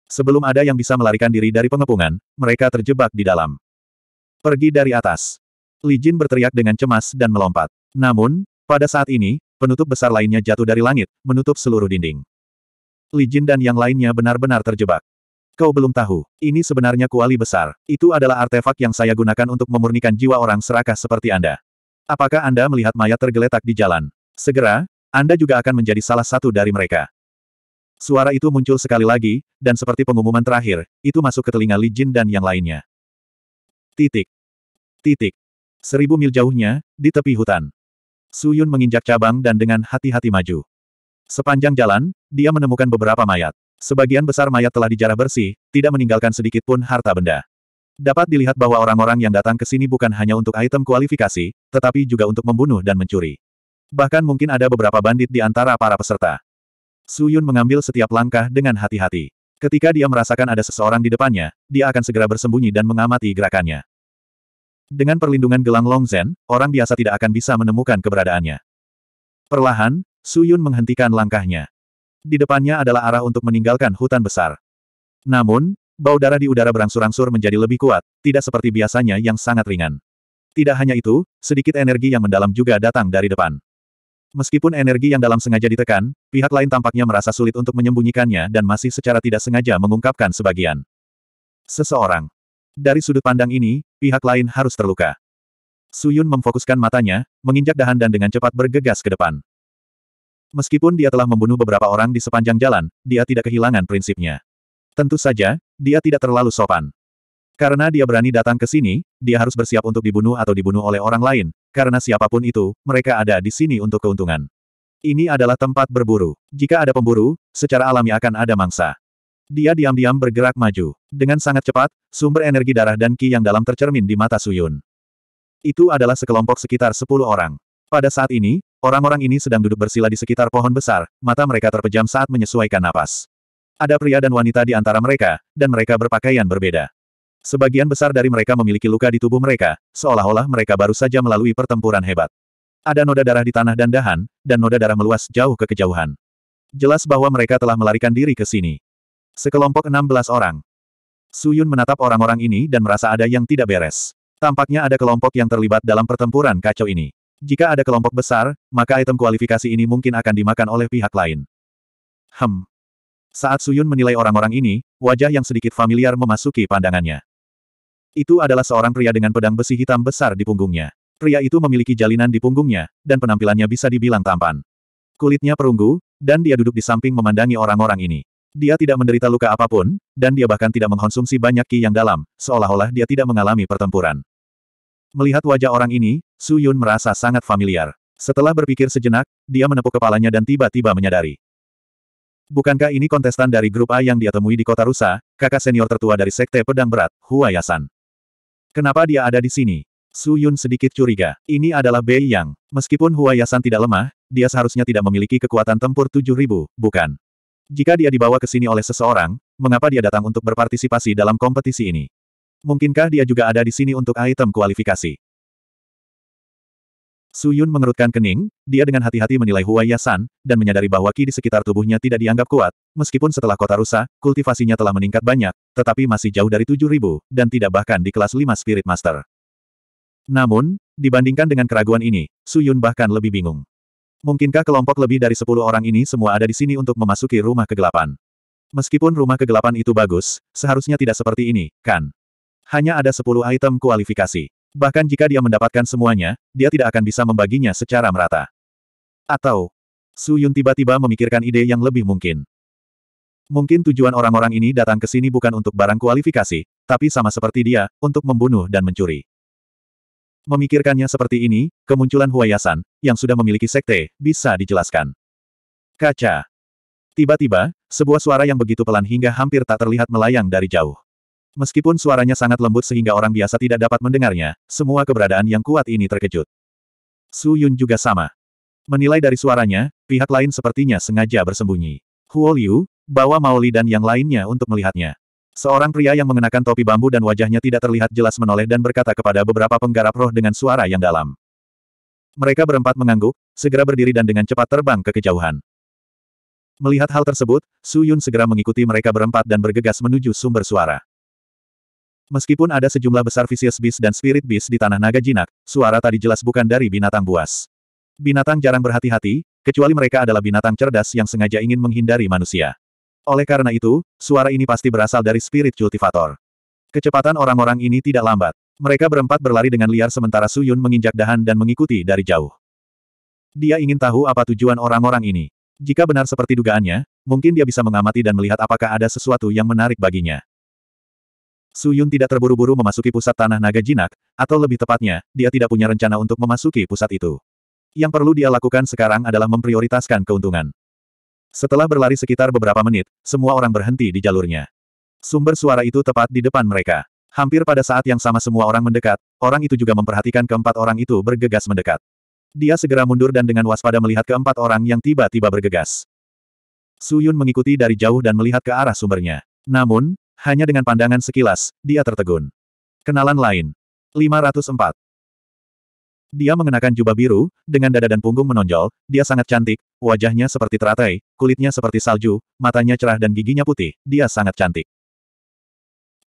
Sebelum ada yang bisa melarikan diri dari pengepungan, mereka terjebak di dalam. Pergi dari atas. Li Jin berteriak dengan cemas dan melompat. Namun, pada saat ini, penutup besar lainnya jatuh dari langit, menutup seluruh dinding. Li Jin dan yang lainnya benar-benar terjebak. Kau belum tahu, ini sebenarnya kuali besar. Itu adalah artefak yang saya gunakan untuk memurnikan jiwa orang serakah seperti Anda. Apakah Anda melihat mayat tergeletak di jalan? Segera, Anda juga akan menjadi salah satu dari mereka. Suara itu muncul sekali lagi, dan seperti pengumuman terakhir, itu masuk ke telinga Li Jin dan yang lainnya. Titik. Titik. Seribu mil jauhnya, di tepi hutan. Su Yun menginjak cabang dan dengan hati-hati maju. Sepanjang jalan, dia menemukan beberapa mayat. Sebagian besar mayat telah dijarah bersih, tidak meninggalkan sedikit pun harta benda. Dapat dilihat bahwa orang-orang yang datang ke sini bukan hanya untuk item kualifikasi, tetapi juga untuk membunuh dan mencuri. Bahkan mungkin ada beberapa bandit di antara para peserta. Su Yun mengambil setiap langkah dengan hati-hati. Ketika dia merasakan ada seseorang di depannya, dia akan segera bersembunyi dan mengamati gerakannya. Dengan perlindungan gelang Long Zen, orang biasa tidak akan bisa menemukan keberadaannya. Perlahan, Su Yun menghentikan langkahnya. Di depannya adalah arah untuk meninggalkan hutan besar. Namun, bau darah di udara berangsur-angsur menjadi lebih kuat, tidak seperti biasanya yang sangat ringan. Tidak hanya itu, sedikit energi yang mendalam juga datang dari depan. Meskipun energi yang dalam sengaja ditekan, pihak lain tampaknya merasa sulit untuk menyembunyikannya dan masih secara tidak sengaja mengungkapkan sebagian. Seseorang. Dari sudut pandang ini, pihak lain harus terluka. Suyun memfokuskan matanya, menginjak dahan dan dengan cepat bergegas ke depan. Meskipun dia telah membunuh beberapa orang di sepanjang jalan, dia tidak kehilangan prinsipnya. Tentu saja, dia tidak terlalu sopan. Karena dia berani datang ke sini, dia harus bersiap untuk dibunuh atau dibunuh oleh orang lain, karena siapapun itu, mereka ada di sini untuk keuntungan. Ini adalah tempat berburu. Jika ada pemburu, secara alami akan ada mangsa. Dia diam-diam bergerak maju. Dengan sangat cepat, sumber energi darah dan ki yang dalam tercermin di mata Suyun. Itu adalah sekelompok sekitar sepuluh orang. Pada saat ini, orang-orang ini sedang duduk bersila di sekitar pohon besar, mata mereka terpejam saat menyesuaikan napas. Ada pria dan wanita di antara mereka, dan mereka berpakaian berbeda. Sebagian besar dari mereka memiliki luka di tubuh mereka, seolah-olah mereka baru saja melalui pertempuran hebat. Ada noda darah di tanah dan dahan, dan noda darah meluas jauh ke kejauhan. Jelas bahwa mereka telah melarikan diri ke sini. Sekelompok 16 orang. Suyun menatap orang-orang ini dan merasa ada yang tidak beres. Tampaknya ada kelompok yang terlibat dalam pertempuran kacau ini. Jika ada kelompok besar, maka item kualifikasi ini mungkin akan dimakan oleh pihak lain. Hem. Saat Suyun menilai orang-orang ini, wajah yang sedikit familiar memasuki pandangannya. Itu adalah seorang pria dengan pedang besi hitam besar di punggungnya. Pria itu memiliki jalinan di punggungnya, dan penampilannya bisa dibilang tampan. Kulitnya perunggu, dan dia duduk di samping memandangi orang-orang ini. Dia tidak menderita luka apapun, dan dia bahkan tidak mengkonsumsi banyak ki yang dalam, seolah-olah dia tidak mengalami pertempuran. Melihat wajah orang ini, Su Yun merasa sangat familiar. Setelah berpikir sejenak, dia menepuk kepalanya dan tiba-tiba menyadari. Bukankah ini kontestan dari grup A yang dia temui di kota Rusa, kakak senior tertua dari Sekte Pedang Berat, Hua Yasan? Kenapa dia ada di sini? Su Yun sedikit curiga. Ini adalah Bei Yang. Meskipun Huayasan tidak lemah, dia seharusnya tidak memiliki kekuatan tempur 7000, bukan? Jika dia dibawa ke sini oleh seseorang, mengapa dia datang untuk berpartisipasi dalam kompetisi ini? Mungkinkah dia juga ada di sini untuk item kualifikasi? Su Yun mengerutkan kening, dia dengan hati-hati menilai Huai Yasan, dan menyadari bahwa ki di sekitar tubuhnya tidak dianggap kuat, meskipun setelah kota rusak, kultivasinya telah meningkat banyak, tetapi masih jauh dari 7.000, dan tidak bahkan di kelas 5 Spirit Master. Namun, dibandingkan dengan keraguan ini, Su Yun bahkan lebih bingung. Mungkinkah kelompok lebih dari 10 orang ini semua ada di sini untuk memasuki rumah kegelapan? Meskipun rumah kegelapan itu bagus, seharusnya tidak seperti ini, kan? Hanya ada 10 item kualifikasi. Bahkan jika dia mendapatkan semuanya, dia tidak akan bisa membaginya secara merata. Atau, Su Yun tiba-tiba memikirkan ide yang lebih mungkin. Mungkin tujuan orang-orang ini datang ke sini bukan untuk barang kualifikasi, tapi sama seperti dia, untuk membunuh dan mencuri. Memikirkannya seperti ini, kemunculan Huayasan, yang sudah memiliki sekte, bisa dijelaskan. Kaca. Tiba-tiba, sebuah suara yang begitu pelan hingga hampir tak terlihat melayang dari jauh. Meskipun suaranya sangat lembut sehingga orang biasa tidak dapat mendengarnya, semua keberadaan yang kuat ini terkejut. Su Yun juga sama. Menilai dari suaranya, pihak lain sepertinya sengaja bersembunyi. Huo Liu, bawa Maoli dan yang lainnya untuk melihatnya. Seorang pria yang mengenakan topi bambu dan wajahnya tidak terlihat jelas menoleh dan berkata kepada beberapa penggarap roh dengan suara yang dalam. Mereka berempat mengangguk, segera berdiri dan dengan cepat terbang ke kejauhan. Melihat hal tersebut, Su Yun segera mengikuti mereka berempat dan bergegas menuju sumber suara. Meskipun ada sejumlah besar Vicious Beast dan Spirit Beast di Tanah Naga Jinak, suara tadi jelas bukan dari binatang buas. Binatang jarang berhati-hati, kecuali mereka adalah binatang cerdas yang sengaja ingin menghindari manusia. Oleh karena itu, suara ini pasti berasal dari Spirit Cultivator. Kecepatan orang-orang ini tidak lambat. Mereka berempat berlari dengan liar sementara Suyun menginjak dahan dan mengikuti dari jauh. Dia ingin tahu apa tujuan orang-orang ini. Jika benar seperti dugaannya, mungkin dia bisa mengamati dan melihat apakah ada sesuatu yang menarik baginya. Su Yun tidak terburu-buru memasuki pusat tanah naga jinak, atau lebih tepatnya, dia tidak punya rencana untuk memasuki pusat itu. Yang perlu dia lakukan sekarang adalah memprioritaskan keuntungan. Setelah berlari sekitar beberapa menit, semua orang berhenti di jalurnya. Sumber suara itu tepat di depan mereka. Hampir pada saat yang sama semua orang mendekat, orang itu juga memperhatikan keempat orang itu bergegas mendekat. Dia segera mundur dan dengan waspada melihat keempat orang yang tiba-tiba bergegas. Su Yun mengikuti dari jauh dan melihat ke arah sumbernya. Namun, hanya dengan pandangan sekilas, dia tertegun. Kenalan lain. 504. Dia mengenakan jubah biru, dengan dada dan punggung menonjol, dia sangat cantik, wajahnya seperti teratai, kulitnya seperti salju, matanya cerah dan giginya putih, dia sangat cantik.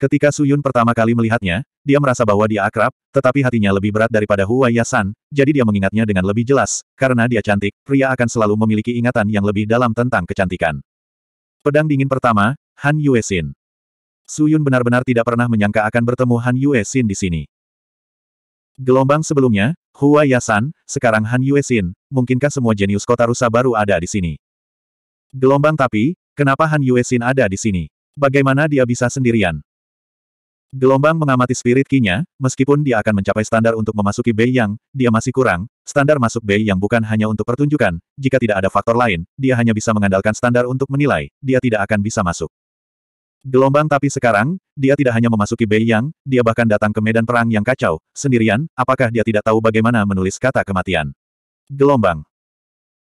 Ketika Suyun pertama kali melihatnya, dia merasa bahwa dia akrab, tetapi hatinya lebih berat daripada Hua Yasan, jadi dia mengingatnya dengan lebih jelas, karena dia cantik, pria akan selalu memiliki ingatan yang lebih dalam tentang kecantikan. Pedang dingin pertama, Han Yuesin. Suyun benar-benar tidak pernah menyangka akan bertemu Han Yue Xin di sini. Gelombang sebelumnya, Hua Yasan, sekarang Han Yue Xin, mungkinkah semua jenius kota rusa baru ada di sini? Gelombang tapi, kenapa Han Yue Xin ada di sini? Bagaimana dia bisa sendirian? Gelombang mengamati spirit kinya, meskipun dia akan mencapai standar untuk memasuki Bei Yang, dia masih kurang, standar masuk Bei Yang bukan hanya untuk pertunjukan, jika tidak ada faktor lain, dia hanya bisa mengandalkan standar untuk menilai, dia tidak akan bisa masuk. Gelombang tapi sekarang, dia tidak hanya memasuki Yang, dia bahkan datang ke medan perang yang kacau, sendirian, apakah dia tidak tahu bagaimana menulis kata kematian. Gelombang.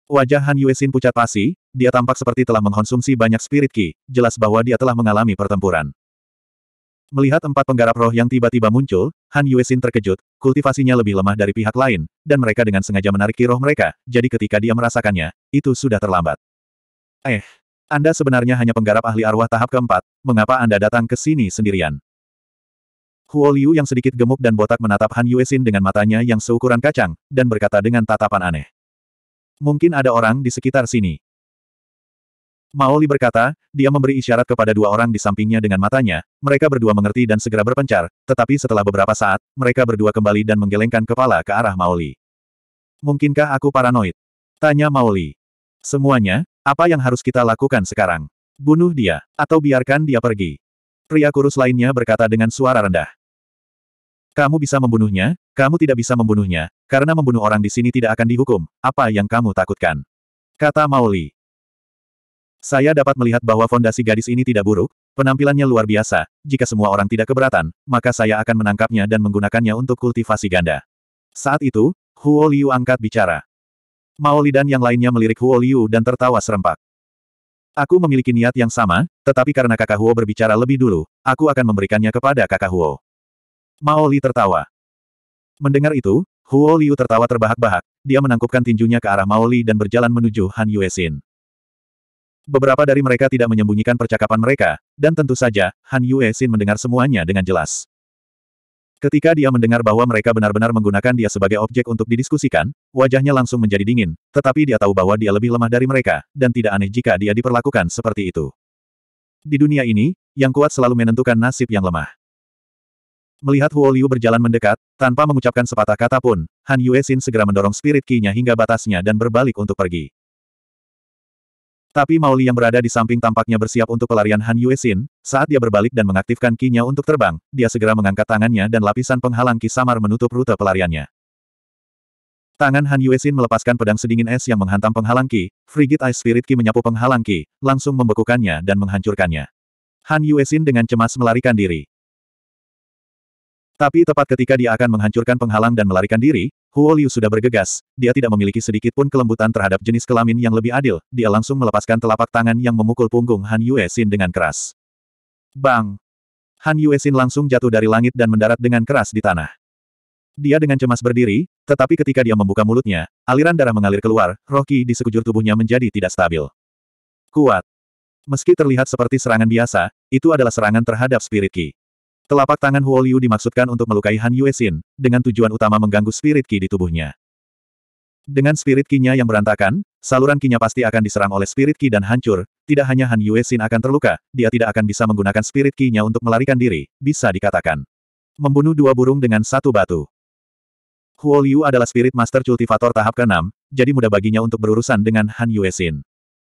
Wajah Han Yuesin pucat pasi, dia tampak seperti telah mengkonsumsi banyak spirit ki, jelas bahwa dia telah mengalami pertempuran. Melihat empat penggarap roh yang tiba-tiba muncul, Han Yuesin terkejut, kultivasinya lebih lemah dari pihak lain, dan mereka dengan sengaja menarik roh mereka, jadi ketika dia merasakannya, itu sudah terlambat. Eh, anda sebenarnya hanya penggarap ahli arwah tahap keempat, mengapa Anda datang ke sini sendirian? Huo Liu yang sedikit gemuk dan botak menatap Han Yuesin dengan matanya yang seukuran kacang, dan berkata dengan tatapan aneh. Mungkin ada orang di sekitar sini. Li berkata, dia memberi isyarat kepada dua orang di sampingnya dengan matanya, mereka berdua mengerti dan segera berpencar, tetapi setelah beberapa saat, mereka berdua kembali dan menggelengkan kepala ke arah Li. Mungkinkah aku paranoid? Tanya Li. Semuanya, apa yang harus kita lakukan sekarang? Bunuh dia, atau biarkan dia pergi. Pria kurus lainnya berkata dengan suara rendah. Kamu bisa membunuhnya, kamu tidak bisa membunuhnya, karena membunuh orang di sini tidak akan dihukum, apa yang kamu takutkan? Kata Mauli. Saya dapat melihat bahwa fondasi gadis ini tidak buruk, penampilannya luar biasa, jika semua orang tidak keberatan, maka saya akan menangkapnya dan menggunakannya untuk kultivasi ganda. Saat itu, Huo Liu angkat bicara. Maoli dan yang lainnya melirik Huo Liu dan tertawa serempak. Aku memiliki niat yang sama, tetapi karena kakak Huo berbicara lebih dulu, aku akan memberikannya kepada kakak Huo. Maoli tertawa. Mendengar itu, Huo Liu tertawa terbahak-bahak, dia menangkupkan tinjunya ke arah Maoli dan berjalan menuju Han Yuesin. Beberapa dari mereka tidak menyembunyikan percakapan mereka, dan tentu saja, Han Yue mendengar semuanya dengan jelas. Ketika dia mendengar bahwa mereka benar-benar menggunakan dia sebagai objek untuk didiskusikan, wajahnya langsung menjadi dingin, tetapi dia tahu bahwa dia lebih lemah dari mereka, dan tidak aneh jika dia diperlakukan seperti itu. Di dunia ini, yang kuat selalu menentukan nasib yang lemah. Melihat Huo Liu berjalan mendekat, tanpa mengucapkan sepatah kata pun, Han Yue Xin segera mendorong spirit ki-nya hingga batasnya dan berbalik untuk pergi. Tapi Mauli yang berada di samping tampaknya bersiap untuk pelarian Han Yuesin, saat dia berbalik dan mengaktifkan kinya untuk terbang, dia segera mengangkat tangannya dan lapisan penghalang ki samar menutup rute pelariannya. Tangan Han Yuesin melepaskan pedang sedingin es yang menghantam penghalang ki, Frigid Ice Spirit Ki menyapu penghalang ki, langsung membekukannya dan menghancurkannya. Han Yuesin dengan cemas melarikan diri. Tapi tepat ketika dia akan menghancurkan penghalang dan melarikan diri, Huo Liu sudah bergegas, dia tidak memiliki sedikit pun kelembutan terhadap jenis kelamin yang lebih adil, dia langsung melepaskan telapak tangan yang memukul punggung Han Yue Xin dengan keras. Bang! Han Yue Xin langsung jatuh dari langit dan mendarat dengan keras di tanah. Dia dengan cemas berdiri, tetapi ketika dia membuka mulutnya, aliran darah mengalir keluar, roh ki di sekujur tubuhnya menjadi tidak stabil. Kuat. Meski terlihat seperti serangan biasa, itu adalah serangan terhadap spirit ki. Telapak tangan Huo Liu dimaksudkan untuk melukai Han Yue Xin, dengan tujuan utama mengganggu spirit ki di tubuhnya. Dengan spirit ki-nya yang berantakan, saluran ki-nya pasti akan diserang oleh spirit ki dan hancur, tidak hanya Han Yue Xin akan terluka, dia tidak akan bisa menggunakan spirit ki-nya untuk melarikan diri, bisa dikatakan. Membunuh dua burung dengan satu batu. Huo Liu adalah spirit master cultivator tahap ke-6, jadi mudah baginya untuk berurusan dengan Han Yue Xin.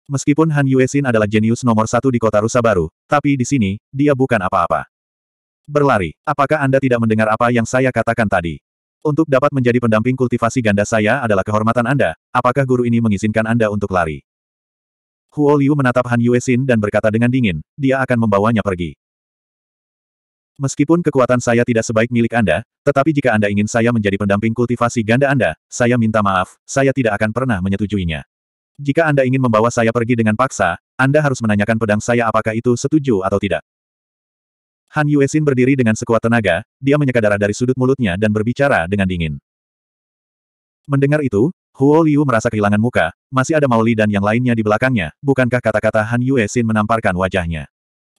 Meskipun Han Yue Xin adalah jenius nomor satu di kota Rusa Baru, tapi di sini, dia bukan apa-apa. Berlari. Apakah Anda tidak mendengar apa yang saya katakan tadi? Untuk dapat menjadi pendamping kultivasi ganda saya adalah kehormatan Anda. Apakah guru ini mengizinkan Anda untuk lari? Huo Liu menatap Han Yue Xin dan berkata dengan dingin, dia akan membawanya pergi. Meskipun kekuatan saya tidak sebaik milik Anda, tetapi jika Anda ingin saya menjadi pendamping kultivasi ganda Anda, saya minta maaf, saya tidak akan pernah menyetujuinya. Jika Anda ingin membawa saya pergi dengan paksa, Anda harus menanyakan pedang saya apakah itu setuju atau tidak. Han Yuexin berdiri dengan sekuat tenaga, dia menyeka darah dari sudut mulutnya dan berbicara dengan dingin. Mendengar itu, Huo Liu merasa kehilangan muka, masih ada Maoli dan yang lainnya di belakangnya, bukankah kata-kata Han Yuexin menamparkan wajahnya.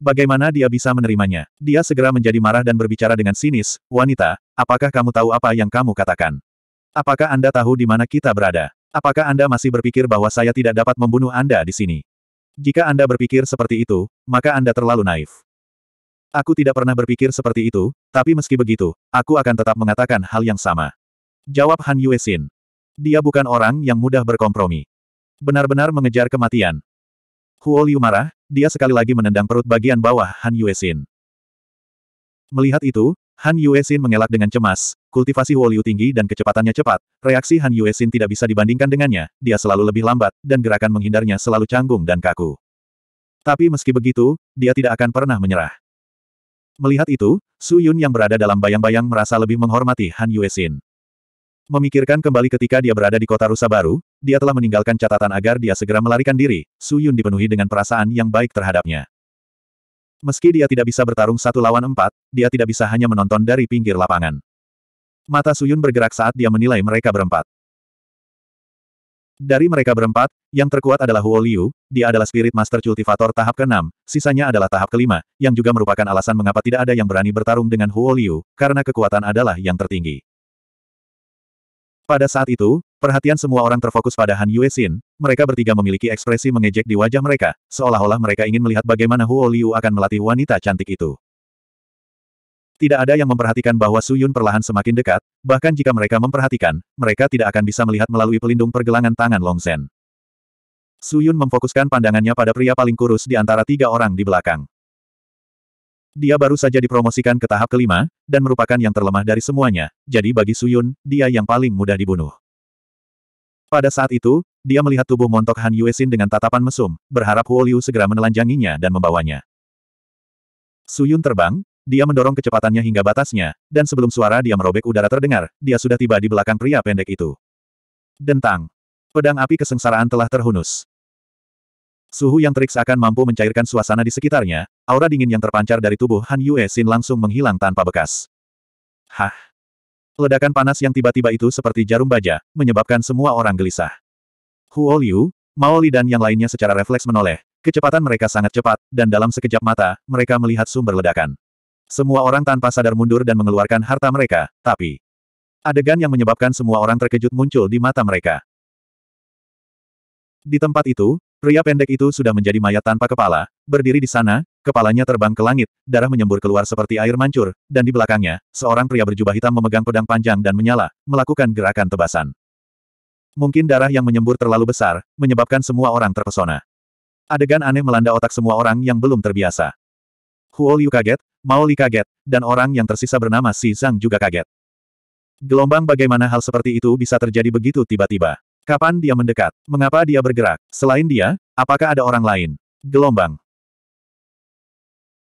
Bagaimana dia bisa menerimanya? Dia segera menjadi marah dan berbicara dengan sinis, wanita, apakah kamu tahu apa yang kamu katakan? Apakah Anda tahu di mana kita berada? Apakah Anda masih berpikir bahwa saya tidak dapat membunuh Anda di sini? Jika Anda berpikir seperti itu, maka Anda terlalu naif. Aku tidak pernah berpikir seperti itu, tapi meski begitu, aku akan tetap mengatakan hal yang sama. Jawab Han Xin. Dia bukan orang yang mudah berkompromi. Benar-benar mengejar kematian. Huo Liu marah, dia sekali lagi menendang perut bagian bawah Han Xin. Melihat itu, Han Xin mengelak dengan cemas, kultivasi Huo Liu tinggi dan kecepatannya cepat, reaksi Han Xin tidak bisa dibandingkan dengannya, dia selalu lebih lambat, dan gerakan menghindarnya selalu canggung dan kaku. Tapi meski begitu, dia tidak akan pernah menyerah. Melihat itu, Su Yun yang berada dalam bayang-bayang merasa lebih menghormati Han Yuesin. Memikirkan kembali ketika dia berada di kota rusa baru, dia telah meninggalkan catatan agar dia segera melarikan diri, Su Yun dipenuhi dengan perasaan yang baik terhadapnya. Meski dia tidak bisa bertarung satu lawan empat, dia tidak bisa hanya menonton dari pinggir lapangan. Mata Su Yun bergerak saat dia menilai mereka berempat. Dari mereka berempat, yang terkuat adalah Huo Liu, dia adalah Spirit Master Cultivator tahap ke-6, sisanya adalah tahap ke-5, yang juga merupakan alasan mengapa tidak ada yang berani bertarung dengan Huo Liu, karena kekuatan adalah yang tertinggi. Pada saat itu, perhatian semua orang terfokus pada Han Yue Xin, mereka bertiga memiliki ekspresi mengejek di wajah mereka, seolah-olah mereka ingin melihat bagaimana Huo Liu akan melatih wanita cantik itu. Tidak ada yang memperhatikan bahwa Suyun perlahan semakin dekat, bahkan jika mereka memperhatikan, mereka tidak akan bisa melihat melalui pelindung pergelangan tangan Long Zhen. Suyun memfokuskan pandangannya pada pria paling kurus di antara tiga orang di belakang. Dia baru saja dipromosikan ke tahap kelima, dan merupakan yang terlemah dari semuanya, jadi bagi Suyun, dia yang paling mudah dibunuh. Pada saat itu, dia melihat tubuh montok Han Yuesin dengan tatapan mesum, berharap Huo Liu segera menelanjanginya dan membawanya. Suyun terbang, dia mendorong kecepatannya hingga batasnya, dan sebelum suara dia merobek udara terdengar, dia sudah tiba di belakang pria pendek itu. Dentang. Pedang api kesengsaraan telah terhunus. Suhu yang terik seakan mampu mencairkan suasana di sekitarnya, aura dingin yang terpancar dari tubuh Han Yue Xin langsung menghilang tanpa bekas. Hah! Ledakan panas yang tiba-tiba itu seperti jarum baja, menyebabkan semua orang gelisah. Huo Liu, Mao Li dan yang lainnya secara refleks menoleh, kecepatan mereka sangat cepat, dan dalam sekejap mata, mereka melihat sumber ledakan. Semua orang tanpa sadar mundur dan mengeluarkan harta mereka, tapi... Adegan yang menyebabkan semua orang terkejut muncul di mata mereka. Di tempat itu, pria pendek itu sudah menjadi mayat tanpa kepala, berdiri di sana, kepalanya terbang ke langit, darah menyembur keluar seperti air mancur, dan di belakangnya, seorang pria berjubah hitam memegang pedang panjang dan menyala, melakukan gerakan tebasan. Mungkin darah yang menyembur terlalu besar, menyebabkan semua orang terpesona. Adegan aneh melanda otak semua orang yang belum terbiasa. Huo Liu kaget, Mao kaget, dan orang yang tersisa bernama Si Zhang juga kaget. Gelombang bagaimana hal seperti itu bisa terjadi begitu tiba-tiba? Kapan dia mendekat? Mengapa dia bergerak? Selain dia, apakah ada orang lain? Gelombang.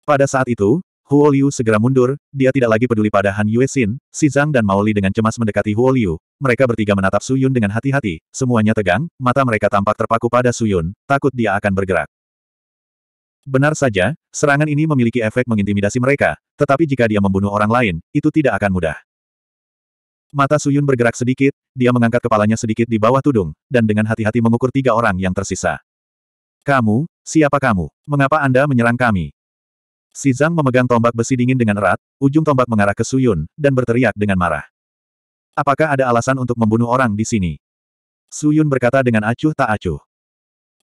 Pada saat itu, Huo Liu segera mundur, dia tidak lagi peduli pada Han Xin, Si Zhang dan Maoli dengan cemas mendekati Huo Liu. Mereka bertiga menatap Suyun dengan hati-hati, semuanya tegang, mata mereka tampak terpaku pada Suyun, takut dia akan bergerak. Benar saja, serangan ini memiliki efek mengintimidasi mereka, tetapi jika dia membunuh orang lain, itu tidak akan mudah. Mata Suyun bergerak sedikit, dia mengangkat kepalanya sedikit di bawah tudung, dan dengan hati-hati mengukur tiga orang yang tersisa. Kamu, siapa kamu? Mengapa Anda menyerang kami? Si Zhang memegang tombak besi dingin dengan erat, ujung tombak mengarah ke Suyun, dan berteriak dengan marah. Apakah ada alasan untuk membunuh orang di sini? Suyun berkata dengan acuh tak acuh.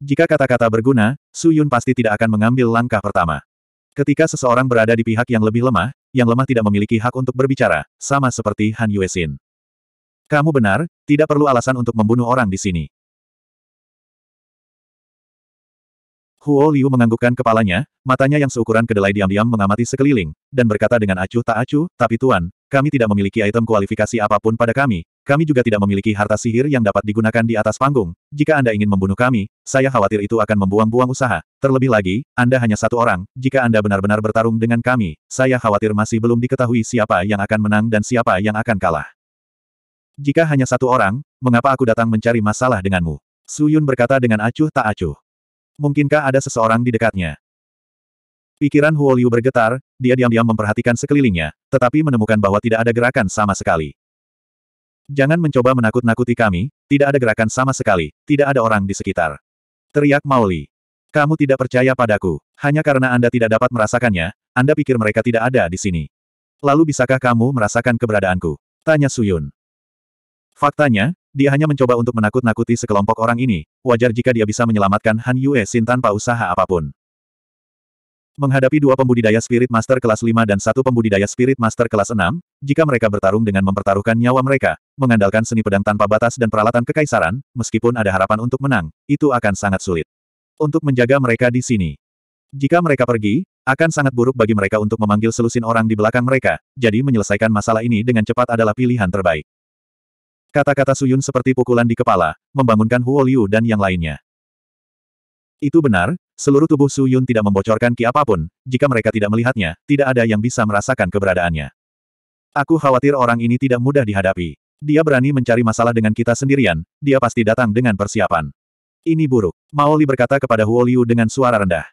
Jika kata-kata berguna, Su Yun pasti tidak akan mengambil langkah pertama. Ketika seseorang berada di pihak yang lebih lemah, yang lemah tidak memiliki hak untuk berbicara, sama seperti Han Xin. Kamu benar, tidak perlu alasan untuk membunuh orang di sini. Huo Liu menganggukkan kepalanya, matanya yang seukuran kedelai diam-diam mengamati sekeliling, dan berkata dengan acuh tak acuh, tapi tuan, kami tidak memiliki item kualifikasi apapun pada kami, kami juga tidak memiliki harta sihir yang dapat digunakan di atas panggung. Jika Anda ingin membunuh kami, saya khawatir itu akan membuang-buang usaha. Terlebih lagi, Anda hanya satu orang. Jika Anda benar-benar bertarung dengan kami, saya khawatir masih belum diketahui siapa yang akan menang dan siapa yang akan kalah. Jika hanya satu orang, mengapa aku datang mencari masalah denganmu? Su Yun berkata dengan acuh tak acuh. Mungkinkah ada seseorang di dekatnya? Pikiran Huoliu bergetar, dia diam-diam memperhatikan sekelilingnya, tetapi menemukan bahwa tidak ada gerakan sama sekali. Jangan mencoba menakut-nakuti kami, tidak ada gerakan sama sekali, tidak ada orang di sekitar. Teriak Mauli. Kamu tidak percaya padaku, hanya karena Anda tidak dapat merasakannya, Anda pikir mereka tidak ada di sini. Lalu bisakah kamu merasakan keberadaanku? Tanya Suyun. Faktanya, dia hanya mencoba untuk menakut-nakuti sekelompok orang ini, wajar jika dia bisa menyelamatkan Han Yue Xin tanpa usaha apapun. Menghadapi dua pembudidaya Spirit Master kelas 5 dan satu pembudidaya Spirit Master kelas 6, jika mereka bertarung dengan mempertaruhkan nyawa mereka, mengandalkan seni pedang tanpa batas dan peralatan kekaisaran, meskipun ada harapan untuk menang, itu akan sangat sulit. Untuk menjaga mereka di sini. Jika mereka pergi, akan sangat buruk bagi mereka untuk memanggil selusin orang di belakang mereka, jadi menyelesaikan masalah ini dengan cepat adalah pilihan terbaik. Kata-kata Suyun seperti pukulan di kepala, membangunkan Huo Liu dan yang lainnya. Itu benar, Seluruh tubuh Su Yun tidak membocorkan ki apapun, jika mereka tidak melihatnya, tidak ada yang bisa merasakan keberadaannya. Aku khawatir orang ini tidak mudah dihadapi. Dia berani mencari masalah dengan kita sendirian, dia pasti datang dengan persiapan. Ini buruk. Li berkata kepada Huo Liu dengan suara rendah.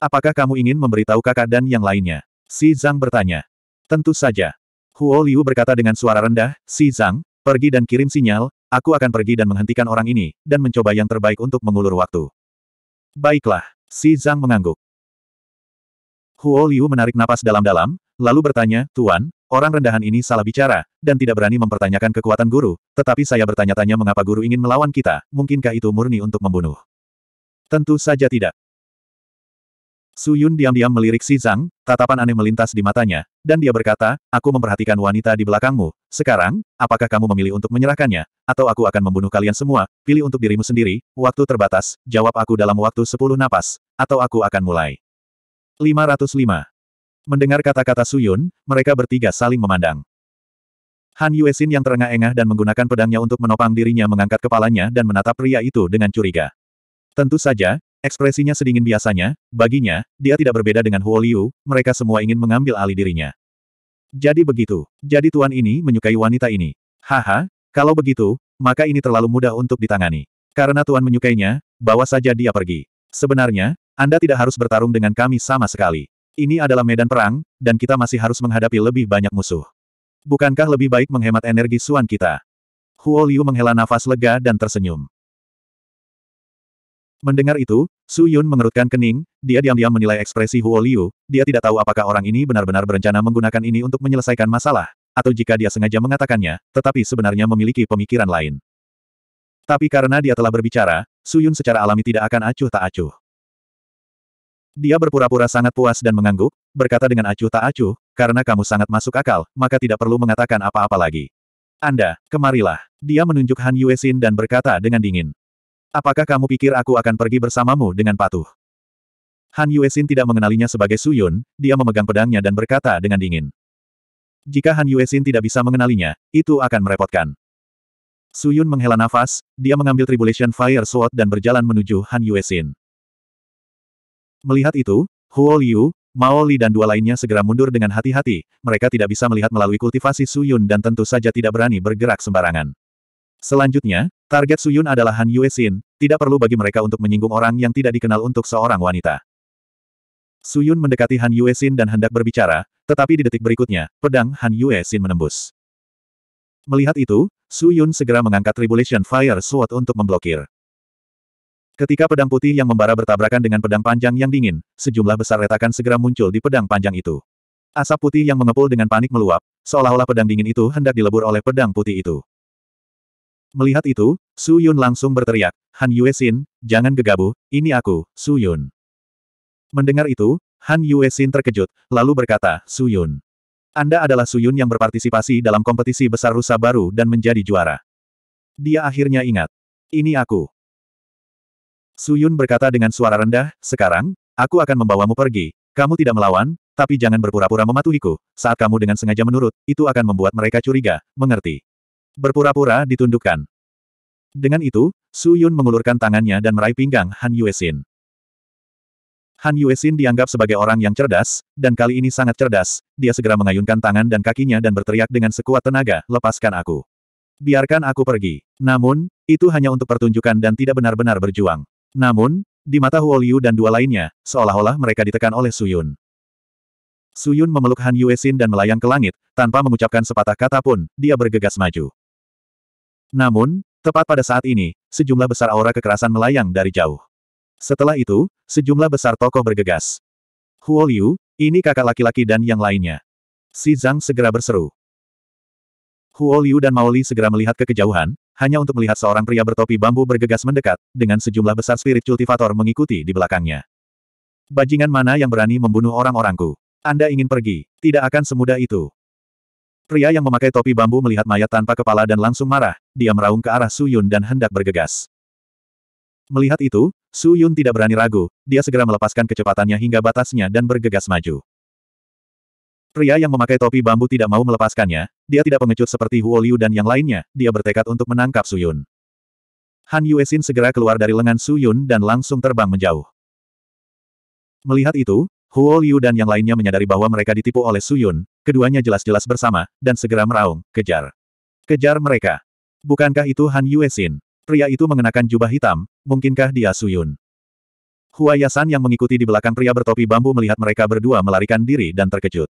Apakah kamu ingin memberitahu kakak dan yang lainnya? Si Zhang bertanya. Tentu saja. Huo Liu berkata dengan suara rendah, Si Zhang, pergi dan kirim sinyal, aku akan pergi dan menghentikan orang ini, dan mencoba yang terbaik untuk mengulur waktu. Baiklah, Si Zhang mengangguk. Huo Liu menarik napas dalam-dalam, lalu bertanya, Tuan, orang rendahan ini salah bicara, dan tidak berani mempertanyakan kekuatan guru, tetapi saya bertanya-tanya mengapa guru ingin melawan kita, mungkinkah itu murni untuk membunuh? Tentu saja tidak. Su Yun diam-diam melirik Si Zhang, tatapan aneh melintas di matanya, dan dia berkata, aku memperhatikan wanita di belakangmu. Sekarang, apakah kamu memilih untuk menyerahkannya, atau aku akan membunuh kalian semua, pilih untuk dirimu sendiri, waktu terbatas, jawab aku dalam waktu 10 napas, atau aku akan mulai. 505. Mendengar kata-kata Su Yun, mereka bertiga saling memandang. Han Yuexin yang terengah-engah dan menggunakan pedangnya untuk menopang dirinya mengangkat kepalanya dan menatap pria itu dengan curiga. Tentu saja, Ekspresinya sedingin biasanya, baginya, dia tidak berbeda dengan Huo Liu, mereka semua ingin mengambil alih dirinya. Jadi begitu. Jadi tuan ini menyukai wanita ini. Haha, kalau begitu, maka ini terlalu mudah untuk ditangani. Karena tuan menyukainya, bawa saja dia pergi. Sebenarnya, Anda tidak harus bertarung dengan kami sama sekali. Ini adalah medan perang, dan kita masih harus menghadapi lebih banyak musuh. Bukankah lebih baik menghemat energi suan kita? Huo Liu menghela nafas lega dan tersenyum. Mendengar itu, Su Yun mengerutkan kening, dia diam-diam menilai ekspresi Huo Liu, dia tidak tahu apakah orang ini benar-benar berencana menggunakan ini untuk menyelesaikan masalah, atau jika dia sengaja mengatakannya, tetapi sebenarnya memiliki pemikiran lain. Tapi karena dia telah berbicara, Su Yun secara alami tidak akan acuh tak acuh. Dia berpura-pura sangat puas dan mengangguk, berkata dengan acuh tak acuh, karena kamu sangat masuk akal, maka tidak perlu mengatakan apa-apa lagi. Anda, kemarilah. Dia menunjuk Han Yuesin dan berkata dengan dingin. Apakah kamu pikir aku akan pergi bersamamu dengan patuh? Han Yuexin tidak mengenalinya sebagai Su Yun. dia memegang pedangnya dan berkata dengan dingin. Jika Han Yuexin tidak bisa mengenalinya, itu akan merepotkan. Su Yun menghela nafas, dia mengambil Tribulation Fire Sword dan berjalan menuju Han Yuexin. Melihat itu, Huo Liu, Mao Li dan dua lainnya segera mundur dengan hati-hati, mereka tidak bisa melihat melalui kultivasi Su Yun dan tentu saja tidak berani bergerak sembarangan. Selanjutnya, Target Suyun adalah Han Yue Xin, tidak perlu bagi mereka untuk menyinggung orang yang tidak dikenal untuk seorang wanita. Suyun mendekati Han Yue Xin dan hendak berbicara, tetapi di detik berikutnya, pedang Han Yue Xin menembus. Melihat itu, Suyun segera mengangkat Tribulation Fire Sword untuk memblokir. Ketika pedang putih yang membara bertabrakan dengan pedang panjang yang dingin, sejumlah besar retakan segera muncul di pedang panjang itu. Asap putih yang mengepul dengan panik meluap, seolah-olah pedang dingin itu hendak dilebur oleh pedang putih itu. Melihat itu, Su Yun langsung berteriak, Han Yue Xin, jangan gegabah, ini aku, Su Yun. Mendengar itu, Han Yue Xin terkejut, lalu berkata, Su Yun. Anda adalah Su Yun yang berpartisipasi dalam kompetisi besar rusa baru dan menjadi juara. Dia akhirnya ingat. Ini aku. Su Yun berkata dengan suara rendah, sekarang, aku akan membawamu pergi. Kamu tidak melawan, tapi jangan berpura-pura mematuhiku. Saat kamu dengan sengaja menurut, itu akan membuat mereka curiga, mengerti berpura-pura ditundukkan. Dengan itu, Su Yun mengulurkan tangannya dan meraih pinggang Han Yuesin. Han Yuesin dianggap sebagai orang yang cerdas, dan kali ini sangat cerdas, dia segera mengayunkan tangan dan kakinya dan berteriak dengan sekuat tenaga, lepaskan aku. Biarkan aku pergi. Namun, itu hanya untuk pertunjukan dan tidak benar-benar berjuang. Namun, di mata Huo Liu dan dua lainnya, seolah-olah mereka ditekan oleh Su Yun. Su Yun memeluk Han Yuesin dan melayang ke langit, tanpa mengucapkan sepatah kata pun, dia bergegas maju. Namun, tepat pada saat ini, sejumlah besar aura kekerasan melayang dari jauh. Setelah itu, sejumlah besar tokoh bergegas. Huo Liu, ini kakak laki-laki dan yang lainnya. Si Zhang segera berseru. Huo Liu dan Maoli segera melihat ke kejauhan, hanya untuk melihat seorang pria bertopi bambu bergegas mendekat, dengan sejumlah besar spirit cultivator mengikuti di belakangnya. Bajingan mana yang berani membunuh orang-orangku? Anda ingin pergi? Tidak akan semudah itu. Pria yang memakai topi bambu melihat mayat tanpa kepala dan langsung marah, dia meraung ke arah Su Yun dan hendak bergegas. Melihat itu, Su Yun tidak berani ragu, dia segera melepaskan kecepatannya hingga batasnya dan bergegas maju. Pria yang memakai topi bambu tidak mau melepaskannya, dia tidak pengecut seperti Huo Liu dan yang lainnya, dia bertekad untuk menangkap Su Yun. Han Xin segera keluar dari lengan Su Yun dan langsung terbang menjauh. Melihat itu, Huo Liu dan yang lainnya menyadari bahwa mereka ditipu oleh Su Yun, keduanya jelas-jelas bersama, dan segera meraung, kejar. Kejar mereka. Bukankah itu Han Yuexin? Pria itu mengenakan jubah hitam, mungkinkah dia Suyun? Hua Yasan yang mengikuti di belakang pria bertopi bambu melihat mereka berdua melarikan diri dan terkejut.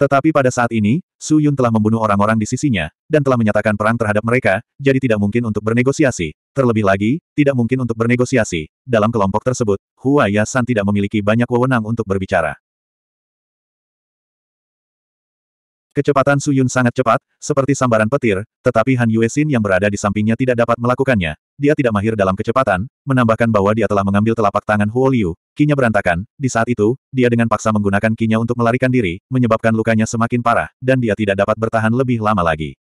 Tetapi pada saat ini, Su Yun telah membunuh orang-orang di sisinya, dan telah menyatakan perang terhadap mereka, jadi tidak mungkin untuk bernegosiasi. Terlebih lagi, tidak mungkin untuk bernegosiasi. Dalam kelompok tersebut, Hua Yasan tidak memiliki banyak wewenang untuk berbicara. Kecepatan Su Yun sangat cepat, seperti sambaran petir, tetapi Han Yue Xin yang berada di sampingnya tidak dapat melakukannya. Dia tidak mahir dalam kecepatan, menambahkan bahwa dia telah mengambil telapak tangan Huo Liu. Kinya berantakan, di saat itu, dia dengan paksa menggunakan kinya untuk melarikan diri, menyebabkan lukanya semakin parah, dan dia tidak dapat bertahan lebih lama lagi.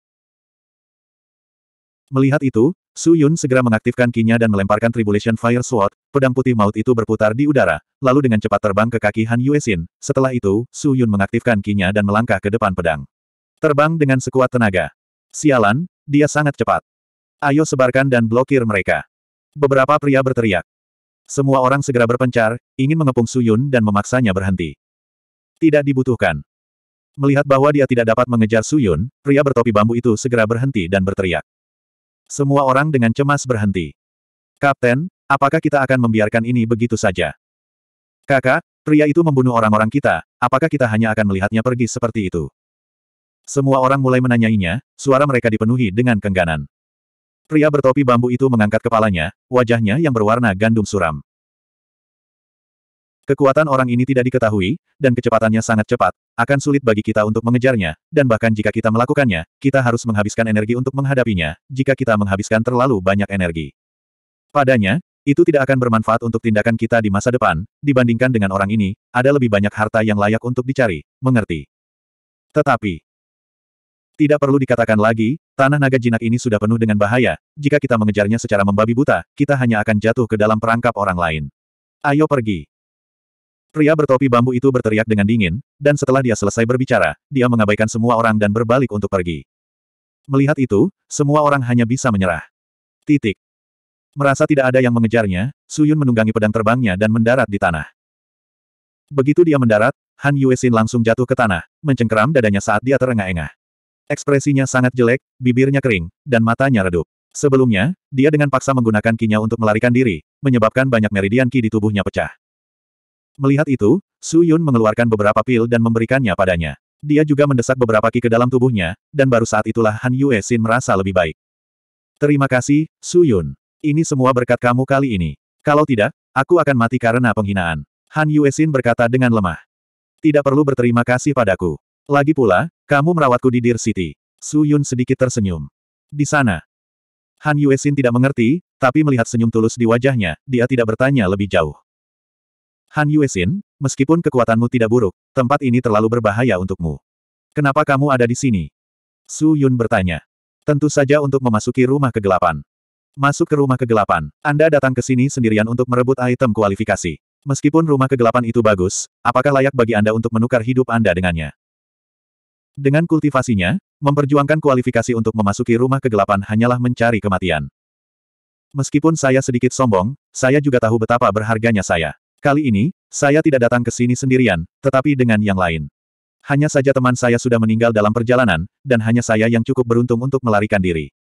Melihat itu, Su Yun segera mengaktifkan kinya dan melemparkan Tribulation Fire Sword, pedang putih maut itu berputar di udara, lalu dengan cepat terbang ke kaki Han Yuesin. Setelah itu, Su Yun mengaktifkan kinya dan melangkah ke depan pedang. Terbang dengan sekuat tenaga. Sialan, dia sangat cepat. Ayo sebarkan dan blokir mereka. Beberapa pria berteriak. Semua orang segera berpencar, ingin mengepung Su Yun dan memaksanya berhenti. Tidak dibutuhkan. Melihat bahwa dia tidak dapat mengejar Su Yun, pria bertopi bambu itu segera berhenti dan berteriak. Semua orang dengan cemas berhenti. Kapten, apakah kita akan membiarkan ini begitu saja? Kakak, pria itu membunuh orang-orang kita, apakah kita hanya akan melihatnya pergi seperti itu? Semua orang mulai menanyainya, suara mereka dipenuhi dengan kengganan. Pria bertopi bambu itu mengangkat kepalanya, wajahnya yang berwarna gandum suram. Kekuatan orang ini tidak diketahui, dan kecepatannya sangat cepat, akan sulit bagi kita untuk mengejarnya, dan bahkan jika kita melakukannya, kita harus menghabiskan energi untuk menghadapinya, jika kita menghabiskan terlalu banyak energi. Padanya, itu tidak akan bermanfaat untuk tindakan kita di masa depan, dibandingkan dengan orang ini, ada lebih banyak harta yang layak untuk dicari, mengerti. Tetapi, tidak perlu dikatakan lagi, tanah naga jinak ini sudah penuh dengan bahaya. Jika kita mengejarnya secara membabi buta, kita hanya akan jatuh ke dalam perangkap orang lain. Ayo pergi. Pria bertopi bambu itu berteriak dengan dingin, dan setelah dia selesai berbicara, dia mengabaikan semua orang dan berbalik untuk pergi. Melihat itu, semua orang hanya bisa menyerah. Titik. Merasa tidak ada yang mengejarnya, Suyun menunggangi pedang terbangnya dan mendarat di tanah. Begitu dia mendarat, Han Yuexin langsung jatuh ke tanah, mencengkeram dadanya saat dia terengah-engah. Ekspresinya sangat jelek, bibirnya kering, dan matanya redup. Sebelumnya, dia dengan paksa menggunakan kinya untuk melarikan diri, menyebabkan banyak meridian ki di tubuhnya pecah. Melihat itu, Su Yun mengeluarkan beberapa pil dan memberikannya padanya. Dia juga mendesak beberapa ki ke dalam tubuhnya, dan baru saat itulah Han Yue Xin merasa lebih baik. Terima kasih, Su Yun. Ini semua berkat kamu kali ini. Kalau tidak, aku akan mati karena penghinaan. Han Yue Xin berkata dengan lemah. Tidak perlu berterima kasih padaku. Lagi pula, kamu merawatku di Deer City. Su Yun sedikit tersenyum. Di sana. Han Yue Xin tidak mengerti, tapi melihat senyum tulus di wajahnya, dia tidak bertanya lebih jauh. Han Yuexin, meskipun kekuatanmu tidak buruk, tempat ini terlalu berbahaya untukmu. Kenapa kamu ada di sini? Su Yun bertanya. Tentu saja untuk memasuki rumah kegelapan. Masuk ke rumah kegelapan. Anda datang ke sini sendirian untuk merebut item kualifikasi. Meskipun rumah kegelapan itu bagus, apakah layak bagi Anda untuk menukar hidup Anda dengannya? Dengan kultivasinya, memperjuangkan kualifikasi untuk memasuki rumah kegelapan hanyalah mencari kematian. Meskipun saya sedikit sombong, saya juga tahu betapa berharganya saya. Kali ini, saya tidak datang ke sini sendirian, tetapi dengan yang lain. Hanya saja teman saya sudah meninggal dalam perjalanan, dan hanya saya yang cukup beruntung untuk melarikan diri.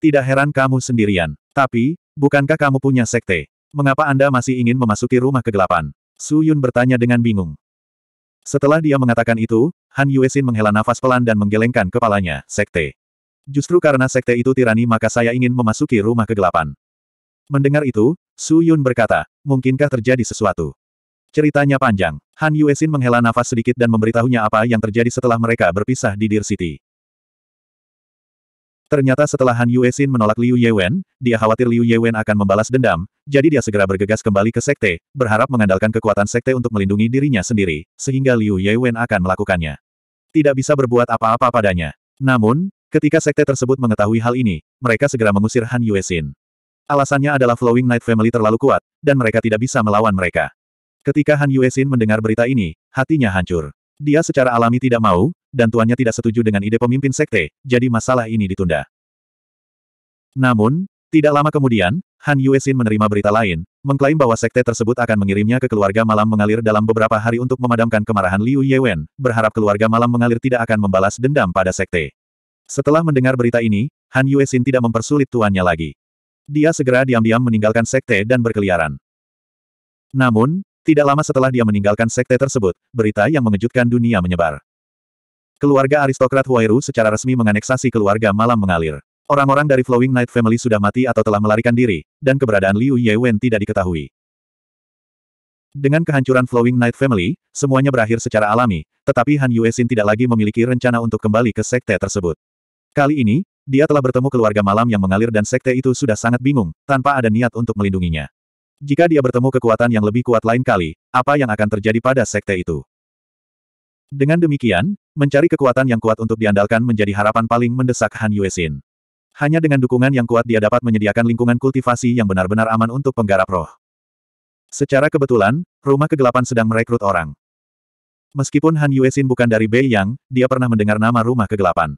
Tidak heran kamu sendirian. Tapi, bukankah kamu punya sekte? Mengapa Anda masih ingin memasuki rumah kegelapan? Su Yun bertanya dengan bingung. Setelah dia mengatakan itu, Han Yuexin menghela nafas pelan dan menggelengkan kepalanya, sekte. Justru karena sekte itu tirani maka saya ingin memasuki rumah kegelapan. Mendengar itu, Su Yun berkata, mungkinkah terjadi sesuatu? Ceritanya panjang. Han Yuesin menghela nafas sedikit dan memberitahunya apa yang terjadi setelah mereka berpisah di Deer City. Ternyata setelah Han Yuesin menolak Liu Yewen, dia khawatir Liu Yewen akan membalas dendam, jadi dia segera bergegas kembali ke sekte, berharap mengandalkan kekuatan sekte untuk melindungi dirinya sendiri, sehingga Liu Yewen akan melakukannya. Tidak bisa berbuat apa-apa padanya. Namun, ketika sekte tersebut mengetahui hal ini, mereka segera mengusir Han Yuesin. Alasannya adalah Flowing Night Family terlalu kuat, dan mereka tidak bisa melawan mereka. Ketika Han Yuesin mendengar berita ini, hatinya hancur. Dia secara alami tidak mau, dan tuannya tidak setuju dengan ide pemimpin sekte, jadi masalah ini ditunda. Namun, tidak lama kemudian, Han Yuesin menerima berita lain, mengklaim bahwa sekte tersebut akan mengirimnya ke keluarga malam mengalir dalam beberapa hari untuk memadamkan kemarahan Liu Yewen, berharap keluarga malam mengalir tidak akan membalas dendam pada sekte. Setelah mendengar berita ini, Han Yuesin tidak mempersulit tuannya lagi. Dia segera diam-diam meninggalkan sekte dan berkeliaran. Namun, tidak lama setelah dia meninggalkan sekte tersebut, berita yang mengejutkan dunia menyebar. Keluarga aristokrat Huairu secara resmi menganeksasi keluarga malam mengalir. Orang-orang dari Flowing Night Family sudah mati atau telah melarikan diri, dan keberadaan Liu Yewen tidak diketahui. Dengan kehancuran Flowing Night Family, semuanya berakhir secara alami, tetapi Han Yuexin tidak lagi memiliki rencana untuk kembali ke sekte tersebut. Kali ini, dia telah bertemu keluarga malam yang mengalir dan sekte itu sudah sangat bingung, tanpa ada niat untuk melindunginya. Jika dia bertemu kekuatan yang lebih kuat lain kali, apa yang akan terjadi pada sekte itu? Dengan demikian, mencari kekuatan yang kuat untuk diandalkan menjadi harapan paling mendesak Han Yuesin. Hanya dengan dukungan yang kuat dia dapat menyediakan lingkungan kultivasi yang benar-benar aman untuk penggarap roh. Secara kebetulan, rumah kegelapan sedang merekrut orang. Meskipun Han Yuesin bukan dari Bei Yang, dia pernah mendengar nama rumah kegelapan.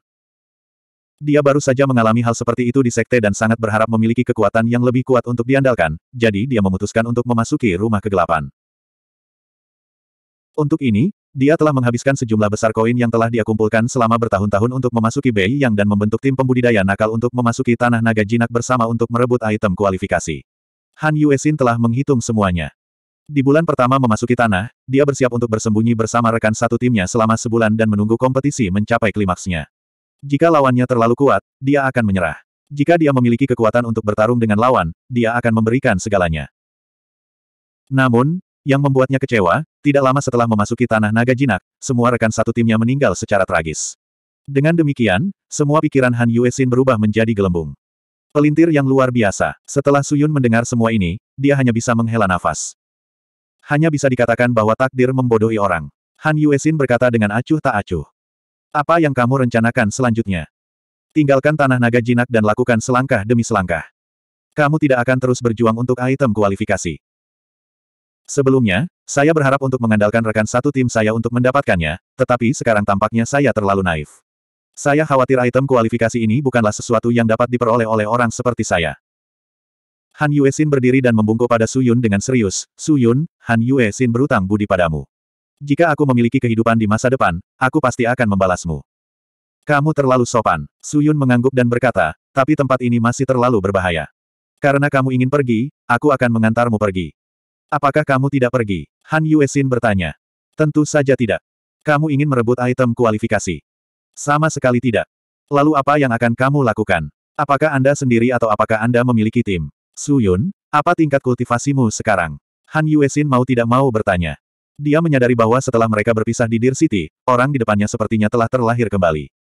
Dia baru saja mengalami hal seperti itu di sekte dan sangat berharap memiliki kekuatan yang lebih kuat untuk diandalkan, jadi dia memutuskan untuk memasuki rumah kegelapan. Untuk ini, dia telah menghabiskan sejumlah besar koin yang telah dia kumpulkan selama bertahun-tahun untuk memasuki Bei Yang dan membentuk tim pembudidaya nakal untuk memasuki tanah naga jinak bersama untuk merebut item kualifikasi. Han Sin telah menghitung semuanya. Di bulan pertama memasuki tanah, dia bersiap untuk bersembunyi bersama rekan satu timnya selama sebulan dan menunggu kompetisi mencapai klimaksnya. Jika lawannya terlalu kuat, dia akan menyerah. Jika dia memiliki kekuatan untuk bertarung dengan lawan, dia akan memberikan segalanya. Namun, yang membuatnya kecewa, tidak lama setelah memasuki tanah naga jinak, semua rekan satu timnya meninggal secara tragis. Dengan demikian, semua pikiran Han Yuesin berubah menjadi gelembung. Pelintir yang luar biasa. Setelah Suyun mendengar semua ini, dia hanya bisa menghela nafas. Hanya bisa dikatakan bahwa takdir membodohi orang. Han Yuesin berkata dengan acuh tak acuh. Apa yang kamu rencanakan selanjutnya? Tinggalkan tanah naga jinak dan lakukan selangkah demi selangkah. Kamu tidak akan terus berjuang untuk item kualifikasi. Sebelumnya, saya berharap untuk mengandalkan rekan satu tim saya untuk mendapatkannya, tetapi sekarang tampaknya saya terlalu naif. Saya khawatir item kualifikasi ini bukanlah sesuatu yang dapat diperoleh oleh orang seperti saya. Han Yue Xin berdiri dan membungkuk pada Su Yun dengan serius. Su Yun, Han Xin berutang budi padamu. Jika aku memiliki kehidupan di masa depan, aku pasti akan membalasmu. Kamu terlalu sopan. Suyun mengangguk dan berkata, tapi tempat ini masih terlalu berbahaya. Karena kamu ingin pergi, aku akan mengantarmu pergi. Apakah kamu tidak pergi? Han Yuesin bertanya. Tentu saja tidak. Kamu ingin merebut item kualifikasi. Sama sekali tidak. Lalu apa yang akan kamu lakukan? Apakah Anda sendiri atau apakah Anda memiliki tim? Suyun, apa tingkat kultivasimu sekarang? Han Yuesin mau tidak mau bertanya. Dia menyadari bahwa setelah mereka berpisah di Deer City, orang di depannya sepertinya telah terlahir kembali.